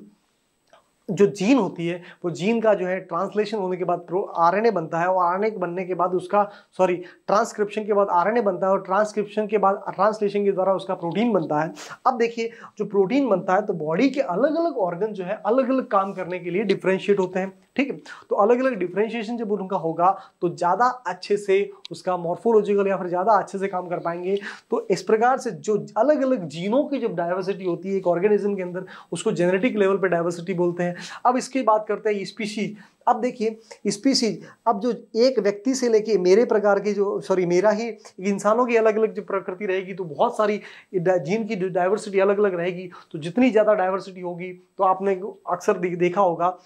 जो जीन होती है वो जीन का जो है ट्रांसलेशन होने के बाद प्रो आर बनता है और आर बनने के बाद उसका सॉरी ट्रांसक्रिप्शन के बाद आर बनता है और ट्रांसक्रिप्शन के बाद ट्रांसलेशन के द्वारा उसका प्रोटीन बनता है अब देखिए जो प्रोटीन बनता है तो बॉडी के अलग अलग ऑर्गन जो है अलग अलग काम करने के लिए डिफ्रेंशिएट होते हैं ठीक है तो अलग अलग डिफ्रेंशिएशन जब उनका होगा तो ज़्यादा अच्छे से उसका मॉर्फोलॉजिकल या फिर ज़्यादा अच्छे से काम कर पाएंगे तो इस प्रकार से जो अलग अलग जीनों की जब डायवर्सिटी होती है एक ऑर्गेनिज्म के अंदर उसको जेनेटिक लेवल पर डायवर्सिटी बोलते हैं अब इसकी बात करते हैं स्पीशीज अब देखिए स्पीसीज अब जो एक व्यक्ति से लेके मेरे प्रकार के जो सॉरी मेरा ही इंसानों की अलग अलग जो प्रकृति रहेगी तो बहुत सारी जीन की डाइवर्सिटी अलग अलग रहेगी तो जितनी ज़्यादा डाइवर्सिटी होगी तो आपने अक्सर देखा होगा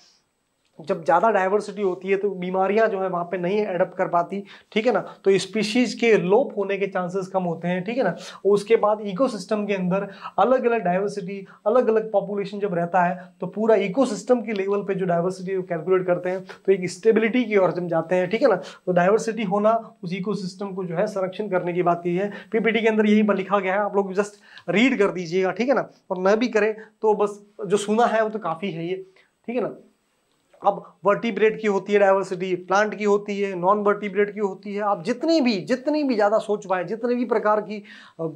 जब ज़्यादा डाइवर्सिटी होती है तो बीमारियां जो है वहाँ पे नहीं एडप्ट कर पाती ठीक है ना तो स्पीशीज़ के लोप होने के चांसेस कम होते हैं ठीक है ना और उसके बाद इकोसिस्टम के अंदर अलग अलग डाइवर्सिटी अलग अलग पॉपुलेशन जब रहता है तो पूरा इकोसिस्टम के लेवल पे जो डाइवर्सिटी कैलकुलेट करते हैं तो एक स्टेबिलिटी की ओर जब जाते हैं ठीक है ना तो डाइवर्सिटी होना उस इको को जो है संरक्षण करने की बात की है पीपीटी के अंदर यही लिखा गया है आप लोग जस्ट रीड कर दीजिएगा ठीक है ना और न भी करें तो बस जो सुना है वो तो काफ़ी है ये ठीक है ना अब वर्टिब्रेट की होती है डाइवर्सिटी प्लांट की होती है नॉन वर्टिब्रेट की होती है आप जितनी भी जितनी भी ज़्यादा सोच पाए जितने भी प्रकार की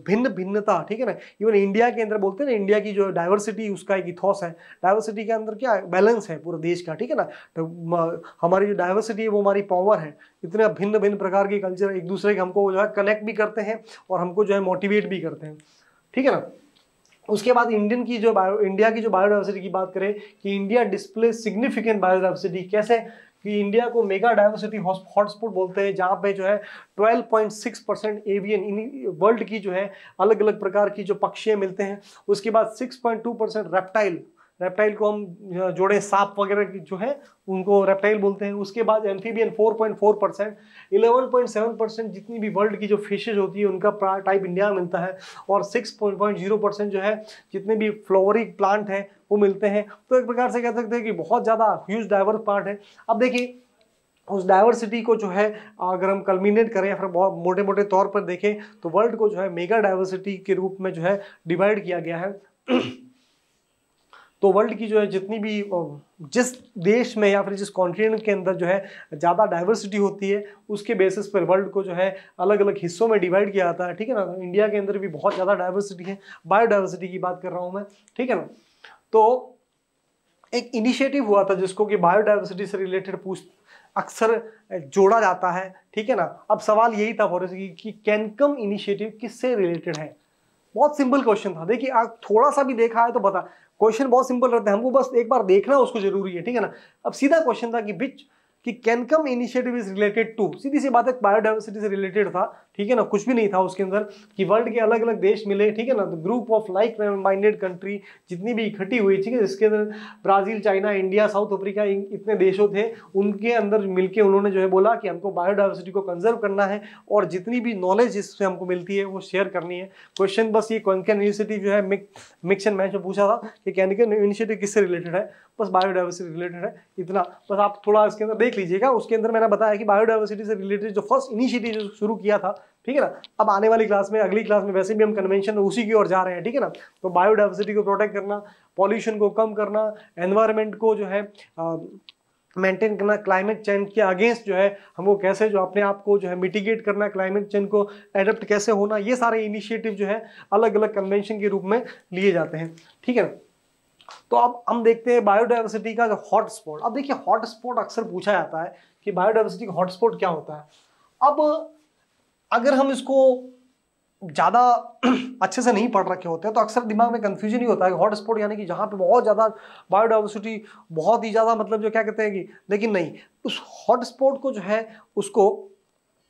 भिन्न भिन्नता ठीक है ना इवन इंडिया के अंदर बोलते हैं ना इंडिया की जो डाइवर्सिटी उसका एक इथॉस है डाइवर्सिटी के अंदर क्या बैलेंस है पूरे देश का ठीक है ना तो हमारी जो डाइवर्सिटी है वो हमारी पावर है इतने भिन्न भिन्न प्रकार के कल्चर एक दूसरे के हमको जो है कनेक्ट भी करते हैं और हमको जो है मोटिवेट भी करते हैं ठीक है ना उसके बाद इंडियन की जो बायो इंडिया की जो बायोडाइवर्सिटी की बात करें कि इंडिया डिस्प्ले सिग्निफिकेंट बायोडाइवर्सिटी कैसे कि इंडिया को मेगा डाइवर्सिटी हॉटस्पॉट बोलते हैं जहाँ पे जो है 12.6 परसेंट एवियन इन वर्ल्ड की जो है अलग अलग प्रकार की जो पक्षियाँ मिलते हैं उसके बाद 6.2 परसेंट रेप्टाइल रेप्टाइल को हम जोड़े सांप वगैरह की जो है उनको रेप्टाइल बोलते हैं उसके बाद एम्फीबियन 4.4 परसेंट इलेवन परसेंट जितनी भी वर्ल्ड की जो फिशेज होती है उनका टाइप इंडिया में मिलता है और 6.0 परसेंट जो है जितने भी फ्लोवरिक प्लांट हैं वो मिलते हैं तो एक प्रकार से कह सकते हैं कि बहुत ज़्यादा ह्यूज डाइवर्स प्लांट है अब देखिए उस डाइवर्सिटी को जो है अगर हम कल्मिनेट करें या फिर बहुत मोटे मोटे तौर पर देखें तो वर्ल्ड को जो है मेगा डाइवर्सिटी के रूप में जो है डिवाइड किया गया है तो वर्ल्ड की जो है जितनी भी जिस देश में या फिर जिस कॉन्टिनेंट के अंदर जो है ज़्यादा डाइवर्सिटी होती है उसके बेसिस पर वर्ल्ड को जो है अलग अलग हिस्सों में डिवाइड किया जाता है ठीक है ना इंडिया के अंदर भी बहुत ज़्यादा डाइवर्सिटी है बायोडाइवर्सिटी की बात कर रहा हूँ मैं ठीक है ना तो एक इनिशिएटिव हुआ था जिसको कि बायोडाइवर्सिटी से रिलेटेड पूछ अक्सर जोड़ा जाता है ठीक है ना अब सवाल यही था कि की कैनकम इनिशिएटिव किससे रिलेटेड है बहुत सिंपल क्वेश्चन था देखिए आप थोड़ा सा भी देखा है तो बता क्वेश्चन बहुत सिंपल रहते हैं हमको बस एक बार देखना उसको जरूरी है ठीक है ना अब सीधा क्वेश्चन था कि बिच कि Cancun initiative is related to सीधी सी बात है बायोडाइवर्सिटी से रिलेटेड था ठीक है ना कुछ भी नहीं था उसके अंदर कि वर्ल्ड के अलग अलग देश मिले ठीक है ना group of like minded country जितनी भी इकट्ठी हुई ठीक है जिसके अंदर Brazil China India South Africa इतने देशों थे उनके अंदर मिलकर उन्होंने जो है बोला कि हमको बायोडाइवर्सिटी को कंजर्व करना है और जितनी भी नॉलेज इससे हमको मिलती है वो शेयर करनी है क्वेश्चन बस ये कॉन्कन यूनिवर्सिटी जो है मिक्स एंड मैच में पूछा था कि कैनिकन यूनिवर्सिटी किससे रिलेटेड है बस बायोडाइवर्सिटी रिलेटेड है इतना बस आप थोड़ा इसके अंदर देख लीजिएगा उसके अंदर मैंने बताया कि बायोडाइवर्सिटी से रिलेटेड जो फर्स्ट इनिशिएटिव जो शुरू किया था ठीक है ना अब आने वाली क्लास में अगली क्लास में वैसे भी हम कन्वेंशन उसी की ओर जा रहे हैं ठीक है ना तो बायोडाइवर्सिटी को प्रोटेक्ट करना पॉल्यूशन को कम करना एनवायरमेंट को जो है मेंटेन करना क्लाइमेट चेंज के अगेंस्ट जो है हमको कैसे जो अपने आप को जो है मिटिगेट करना क्लाइमेट चेंज को एडप्ट कैसे होना ये सारे इनिशिएटिव जो है अलग अलग कन्वेंशन के रूप में लिए जाते हैं ठीक है तो अब हम देखते हैं बायोडाइवर्सिटी का जो हॉट स्पॉट अब देखिए हॉट स्पॉट अक्सर पूछा जाता है कि बायोडाइवर्सिटी का हॉटस्पॉट क्या होता है अब अगर हम इसको ज़्यादा [clears throat] अच्छे से नहीं पढ़ रखे होते हैं तो अक्सर दिमाग में कन्फ्यूजन ही होता है हॉट स्पॉट यानी कि जहाँ पे बहुत ज़्यादा बायोडाइवर्सिटी बहुत ही ज़्यादा मतलब जो क्या कहते हैं कि लेकिन नहीं उस हॉट स्पॉट को जो है उसको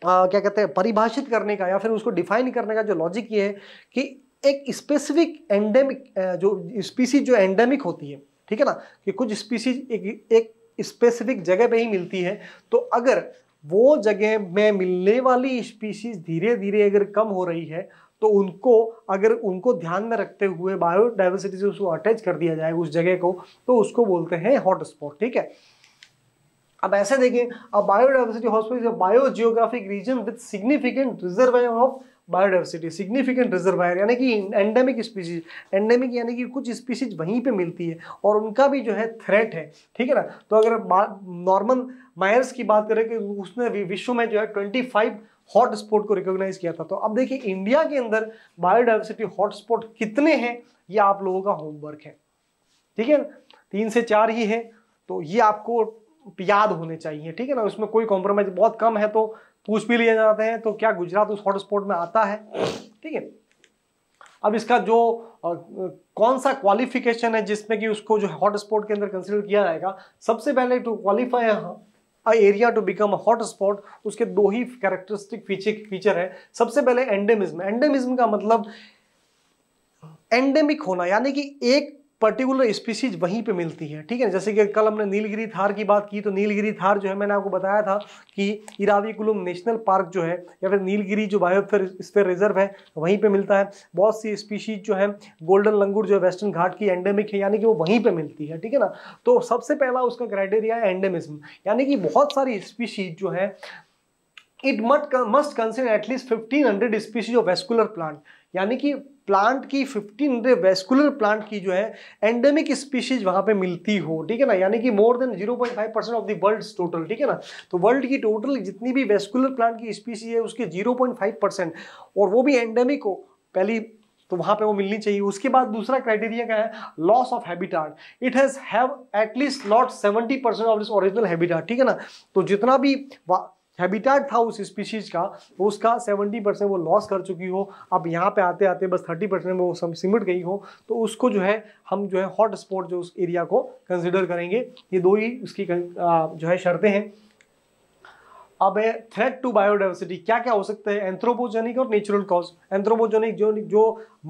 आ, क्या कहते हैं परिभाषित करने का या फिर उसको डिफाइन करने का जो लॉजिक ये है कि एक स्पेसिफिक एंडेमिक जो स्पीसीज जो एंडेमिक होती है ठीक है ना कि कुछ स्पीसीज एक एक स्पेसिफिक जगह पे ही मिलती है तो अगर वो जगह में मिलने वाली स्पीशीज धीरे धीरे अगर कम हो रही है तो उनको अगर उनको ध्यान में रखते हुए बायोडाइवर्सिटी से उसको अटैच कर दिया जाए उस जगह को तो उसको बोलते हैं हॉटस्पॉट ठीक है अब ऐसे देखें अब biodiversity hotspot biogeographic region with significant reserve of biodiversity significant reservoir यानी कि एंडेमिक स्पीसीज एंडेमिक यानी कि कुछ स्पीसीज वहीं पे मिलती है और उनका भी जो है थ्रेट है ठीक है ना तो अगर नॉर्मल मायर्स की बात करें कि उसने विश्व में जो है ट्वेंटी फाइव हॉटस्पॉट को रिकॉग्नाइज किया था तो अब देखिए इंडिया के अंदर बायोडाइवर्सिटी हॉटस्पॉट कितने हैं ये आप लोगों का होमवर्क है ठीक है तीन से चार ही है तो ये आपको याद होने चाहिए ठीक है ना उसमें कोई कॉम्प्रोमाइज बहुत कम है तो पूछ भी लिए जाते हैं तो क्या गुजरात उस हॉटस्पॉट में आता है ठीक है अब इसका जो आ, कौन सा क्वालिफिकेशन है जिसमें कि उसको जो हॉटस्पॉट के अंदर कंसिडर किया जाएगा सबसे पहले टू तो qualify a area to become a hot spot उसके दो ही कैरेक्टरिस्टिक फीचर फीचर है सबसे पहले एंडेमिज्म एंडेमिज्म का मतलब एंडेमिक होना यानी कि एक पर्टिकुलर स्पीसीज वहीं पे मिलती है ठीक है जैसे कि कल हमने नीलगिरी थार की बात की तो नीलगिरी थार जो है मैंने आपको बताया था कि इरावी नेशनल पार्क जो है या फिर नीलगिरी जो बायोफेयर स्पेयर रिजर्व है वहीं पे मिलता है बहुत सी स्पीशीज जो है गोल्डन लंगूर जो है वेस्टर्न घाट की एंडेमिक है यानी कि वो वहीं पर मिलती है ठीक है ना तो सबसे पहला उसका क्राइटेरिया है एंडेमिज्म यानी कि बहुत सारी स्पीशीज जो है it must consider at least fifteen hundred species of vascular plant यानी कि प्लांट की फिफ्टीन हंड्रेड वेस्कुलर प्लांट की जो है एंडेमिक स्पीशीज वहाँ पे मिलती हो ठीक है ना यानी कि more than zero point five percent of the world total ठीक है ना तो वर्ल्ड की टोटल जितनी भी वेस्कुलर प्लांट की स्पीशीज है उसके फाइव परसेंट और वो भी एंडेमिक हो पहली तो वहाँ पे वो मिलनी चाहिए उसके बाद दूसरा क्राइटेरिया क्या है loss of habitat it has have at least lot seventy percent of this original habitat ठीक है ना तो जितना भी हैबिटेट था उस स्पीशीज़ का उसका 70 परसेंट वो लॉस कर चुकी हो अब यहाँ पे आते आते बस 30 परसेंट वो सब सिमट गई हो तो उसको जो है हम जो है हॉट स्पॉट जो उस एरिया को कंसिडर करेंगे ये दो ही उसकी जो है शर्तें हैं अब है थ्रेट टू बायोडाइवर्सिटी क्या क्या हो सकते हैं एंथ्रोपोजेनिक और नेचुरल कॉज एंथ्रोपोजेनिक जो जो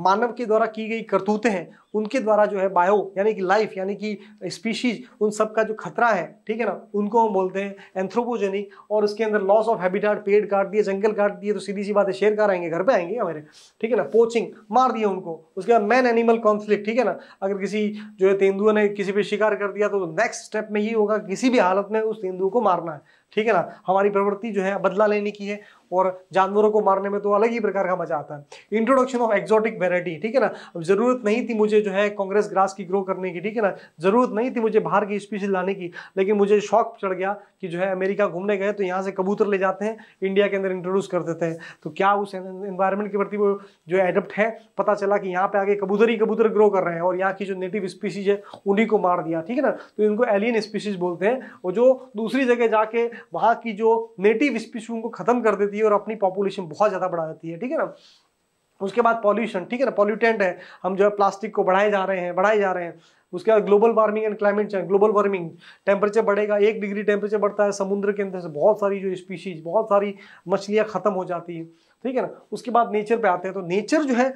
मानव के द्वारा की गई करतूतें हैं उनके द्वारा जो है बायो यानी कि लाइफ यानी कि स्पीशीज उन सब का जो खतरा है ठीक है ना उनको हम बोलते हैं एंथ्रोपोजेनिक और उसके अंदर लॉस ऑफ हैबिटाट पेड़ काट दिए जंगल काट दिए तो सीधी सी बात है शेर आएंगे घर पर आएंगे हमारे ठीक है ना पोचिंग मार दिए उनको उसके बाद मैन एनिमल कॉन्फ्लिक्ट ठीक है ना अगर किसी जो है तेंदुआ ने किसी पर शिकार कर दिया तो नेक्स्ट स्टेप में ये होगा किसी भी हालत में उस तेंदुए को मारना है ठीक है ना हमारी प्रवृत्ति जो है बदला लेने की है और जानवरों को मारने में तो अलग ही प्रकार का मजा आता है इंट्रोडक्शन ऑफ एक्जॉटिक वेराइटी ठीक है ना अब जरूरत नहीं थी मुझे जो है कांग्रेस ग्रास की ग्रो करने की ठीक है ना जरूरत नहीं थी मुझे बाहर की स्पीशीज लाने की लेकिन मुझे शौक चढ़ गया कि जो है अमेरिका घूमने गए तो यहाँ से कबूतर ले जाते हैं इंडिया के अंदर इंट्रोड्यूस कर देते हैं तो क्या उस इन्वायरमेंट के प्रति वो जो है एडप्ट है पता चला कि यहाँ पे आगे कबूतर ही कबूतर ग्रो कर रहे हैं और यहाँ की जो नेटिव स्पीसीज है उन्हीं को मार दिया ठीक है ना तो इनको एलियन स्पीसीज बोलते हैं और जो दूसरी जगह जाके वहाँ की जो नेटिव स्पीशी उनको खत्म कर देती जाती है और अपनी पॉपुलेशन बहुत ज़्यादा बढ़ा जाती है ठीक है ना उसके बाद पॉल्यूशन ठीक है ना पॉल्यूटेंट है हम जो है प्लास्टिक को बढ़ाए जा रहे हैं बढ़ाए जा रहे हैं उसके बाद global warming and climate change global warming temperature बढ़ेगा एक डिग्री टेम्परेचर बढ़ता है समुद्र के अंदर से बहुत सारी जो स्पीशीज बहुत सारी मछलियाँ खत्म हो जाती हैं ठीक है ना उसके बाद नेचर पे आते हैं तो नेचर जो है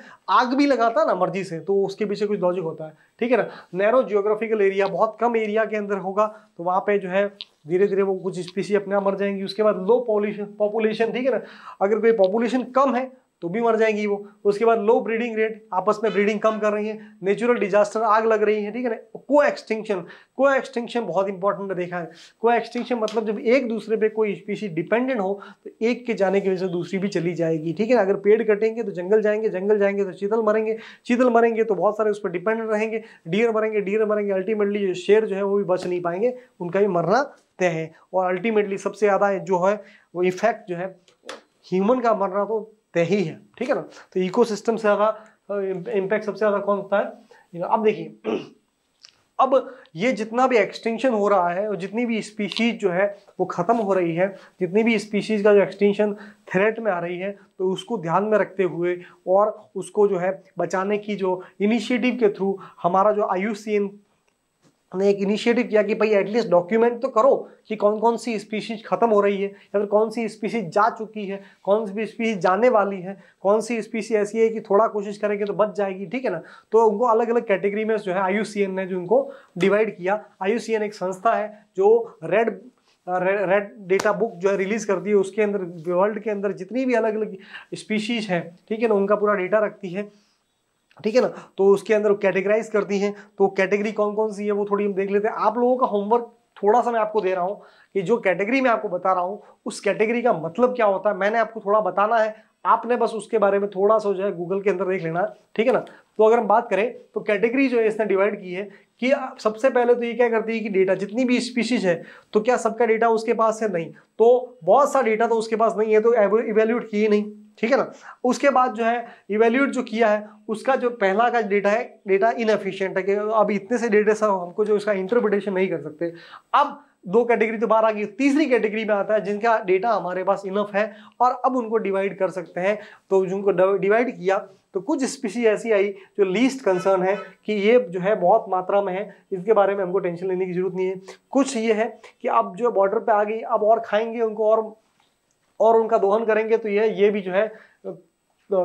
आग भी लगाता है ना मर्जी से तो उसके पीछे कुछ लॉजिक होता है ठीक है ना नैरो जियोग्राफिकल एरिया बहुत कम एरिया के अंदर होगा तो वहाँ पे जो है धीरे धीरे वो कुछ स्पीसी अपने आप मर जाएंगी उसके बाद लो पॉपुलेशन पॉपुलेशन ठीक है ना अगर कोई पॉपुलेशन कम है तो भी मर जाएंगी वो उसके बाद लो ब्रीडिंग रेट आपस में ब्रीडिंग कम कर रही है नेचुरल डिजास्टर आग लग रही है ठीक है ना को एक्सटिंक्शन को एक्सटिंक्शन बहुत इंपॉर्टेंट देखा है को एक्सटिंक्शन मतलब जब एक दूसरे पे कोई स्पीसी डिपेंडेंट हो तो एक के जाने की वजह से दूसरी भी चली जाएगी ठीक है ना अगर पेड़ कटेंगे तो जंगल जाएंगे जंगल जाएंगे तो चीतल मरेंगे चीतल मरेंगे तो बहुत सारे उस पर डिपेंडेंट रहेंगे डियर मरेंगे डियर मरेंगे अल्टीमेटली शेर जो है वो भी बच नहीं पाएंगे उनका भी मरना सकते हैं और अल्टीमेटली सबसे ज़्यादा जो है वो इफेक्ट जो है ह्यूमन का मरना तो तय ही है ठीक है ना तो इकोसिस्टम से ज़्यादा इम्पैक्ट सबसे ज़्यादा कौन होता है अब देखिए [clears throat] अब ये जितना भी एक्सटेंशन हो रहा है और जितनी भी स्पीशीज़ जो है वो ख़त्म हो रही है जितनी भी स्पीशीज़ का जो एक्सटेंशन थ्रेट में आ रही है तो उसको ध्यान में रखते हुए और उसको जो है बचाने की जो इनिशिएटिव के थ्रू हमारा जो आई हमने एक इनिशिएटिव किया कि भाई एटलीस्ट डॉक्यूमेंट तो करो कि कौन कौन सी स्पीशीज खत्म हो रही है या फिर कौन सी स्पीशीज जा चुकी है कौन सी स्पीशीज जाने वाली है कौन सी स्पीशीज ऐसी है कि थोड़ा कोशिश करेंगे तो बच जाएगी ठीक है ना तो उनको अलग अलग कैटेगरी में जो है आई ने जो उनको डिवाइड किया आई एक संस्था है जो रेड रेड डेटा बुक जो है रिलीज़ करती है उसके अंदर वर्ल्ड के अंदर जितनी भी अलग अलग स्पीशीज़ हैं ठीक है ना उनका पूरा डेटा रखती है ठीक है ना तो उसके अंदर कैटेगराइज कर दी तो कैटेगरी कौन कौन सी है वो थोड़ी हम देख लेते हैं आप लोगों का होमवर्क थोड़ा सा मैं आपको दे रहा हूँ कि जो कैटेगरी मैं आपको बता रहा हूँ उस कैटेगरी का मतलब क्या होता है मैंने आपको थोड़ा बताना है आपने बस उसके बारे में थोड़ा सा जो है गूगल के अंदर देख लेना ठीक है ना तो अगर हम बात करें तो कैटेगरी जो है इसने डिवाइड की है कि सबसे पहले तो ये क्या करती है कि डेटा जितनी भी स्पीशीज है तो क्या सबका डेटा उसके पास है नहीं तो बहुत सा डेटा तो उसके पास नहीं है तो इवेल्यूट किए नहीं ठीक है ना उसके बाद जो है इवेल्यूट जो किया है उसका जो पहला का डेटा है डेटा इनएफिशियंट है कि अब इतने से डेटा सब हमको जो उसका इंटरप्रिटेशन नहीं कर सकते अब दो कैटेगरी तो बाहर आ गई तीसरी कैटेगरी में आता है जिनका डेटा हमारे पास इनफ है और अब उनको डिवाइड कर सकते हैं तो जिनको डिवाइड किया तो कुछ स्पीसी ऐसी आई जो लीस्ट कंसर्न है कि ये जो है बहुत मात्रा में है इसके बारे में हमको टेंशन लेने की जरूरत नहीं है कुछ ये है कि अब जो बॉर्डर पे आ गई अब और खाएंगे उनको और और उनका दोहन करेंगे तो ये ये भी जो है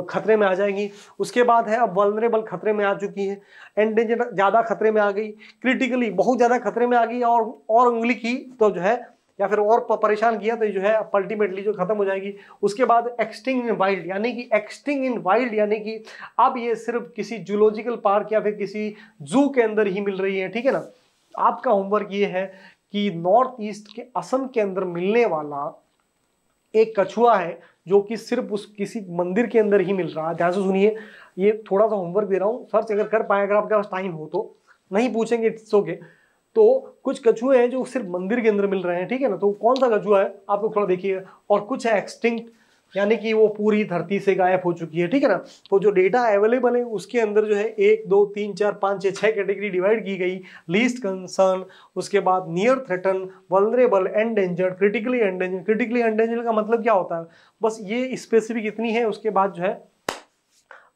खतरे में आ जाएंगी उसके बाद है अब वलनरेबल खतरे में आ चुकी है एंडेंजर ज़्यादा खतरे में आ गई क्रिटिकली बहुत ज़्यादा खतरे में आ गई और और उंगली की तो जो है या फिर और परेशान किया तो जो है अल्टीमेटली जो खत्म हो जाएगी उसके बाद एक्सटिंग इन वाइल्ड यानी कि एक्सटिंग इन वाइल्ड यानी कि अब ये सिर्फ किसी जूलॉजिकल पार्क या फिर किसी जू के अंदर ही मिल रही है ठीक है ना आपका होमवर्क ये है कि नॉर्थ ईस्ट के असम के अंदर मिलने वाला एक कछुआ है जो कि सिर्फ उस किसी मंदिर के अंदर ही मिल रहा है ध्यान से सुनिए ये थोड़ा सा होमवर्क दे रहा हूँ सर्च अगर कर पाए अगर आपके पास टाइम हो तो नहीं पूछेंगे इट्स ओके तो कुछ कछुए हैं जो सिर्फ मंदिर के अंदर मिल रहे हैं ठीक है ना तो कौन सा कछुआ है आप लोग थोड़ा देखिए और कुछ है एक्सटिंक्ट यानी कि वो पूरी धरती से गायब हो चुकी है ठीक है ना तो जो डेटा अवेलेबल है उसके अंदर जो है एक दो तीन चार पाँच छः छः कैटेगरी डिवाइड की गई लीस्ट कंसर्न उसके बाद near threaten vulnerable endangered critically endangered critically endangered का मतलब क्या होता है बस ये स्पेसिफिक इतनी है उसके बाद जो है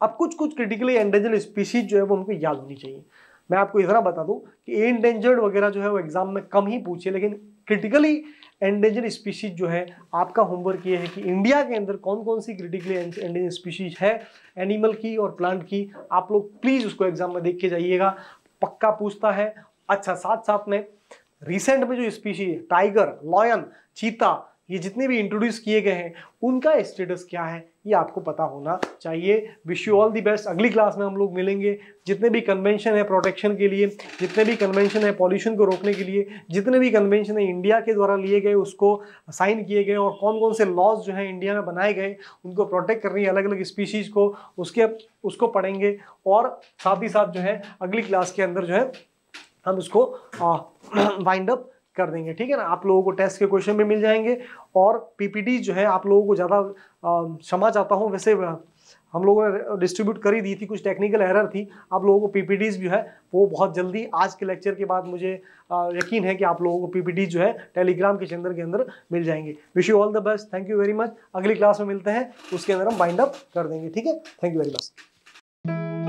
अब कुछ कुछ क्रिटिकली एंडेंजर्ड स्पीसीज जो है वो हमको याद होनी चाहिए मैं आपको इतना बता दूँ कि एंडेंजर्ड वगैरह जो है वो एग्जाम में कम ही पूछे लेकिन क्रिटिकली एंडेंजर स्पीशीज जो है आपका होमवर्क ये है कि इंडिया के अंदर कौन कौन सी क्रिटिकली एंडेंजर स्पीशीज है एनिमल की और प्लांट की आप लोग प्लीज़ उसको एग्जाम में देख के जाइएगा पक्का पूछता है अच्छा साथ साथ में रिसेंट में जो स्पीशीज टाइगर लॉयन चीता ये जितने भी इंट्रोड्यूस किए गए हैं उनका स्टेटस क्या है ये आपको पता होना चाहिए wish you all the best अगली क्लास में हम लोग मिलेंगे जितने भी कन्वेंशन है प्रोटेक्शन के लिए जितने भी कन्वेंशन है पॉल्यूशन को रोकने के लिए जितने भी कन्वेंशन है इंडिया के द्वारा लिए गए उसको साइन किए गए और कौन कौन से लॉज जो हैं इंडिया में बनाए गए उनको प्रोटेक्ट है अलग अलग स्पीशीज़ को उसके उसको पढ़ेंगे और साथ ही साथ जो है अगली क्लास के अंदर जो है हम उसको वाइंड अप कर देंगे ठीक है ना आप लोगों को टेस्ट के क्वेश्चन भी मिल जाएंगे और पीपीटी जो है आप लोगों को ज़्यादा क्षमा चाहता हूँ वैसे हम लोगों ने डिस्ट्रीब्यूट कर ही दी थी कुछ टेक्निकल एरर थी आप लोगों को पीपीटीज जो है वो बहुत जल्दी आज के लेक्चर के बाद मुझे यकीन है कि आप लोगों को पीपीटी जो है टेलीग्राम के चैनल के अंदर मिल जाएंगे wish you all the best thank you very much अगली क्लास में मिलते हैं उसके अंदर हम बाइंड अप कर देंगे ठीक है थैंक यू वेरी मच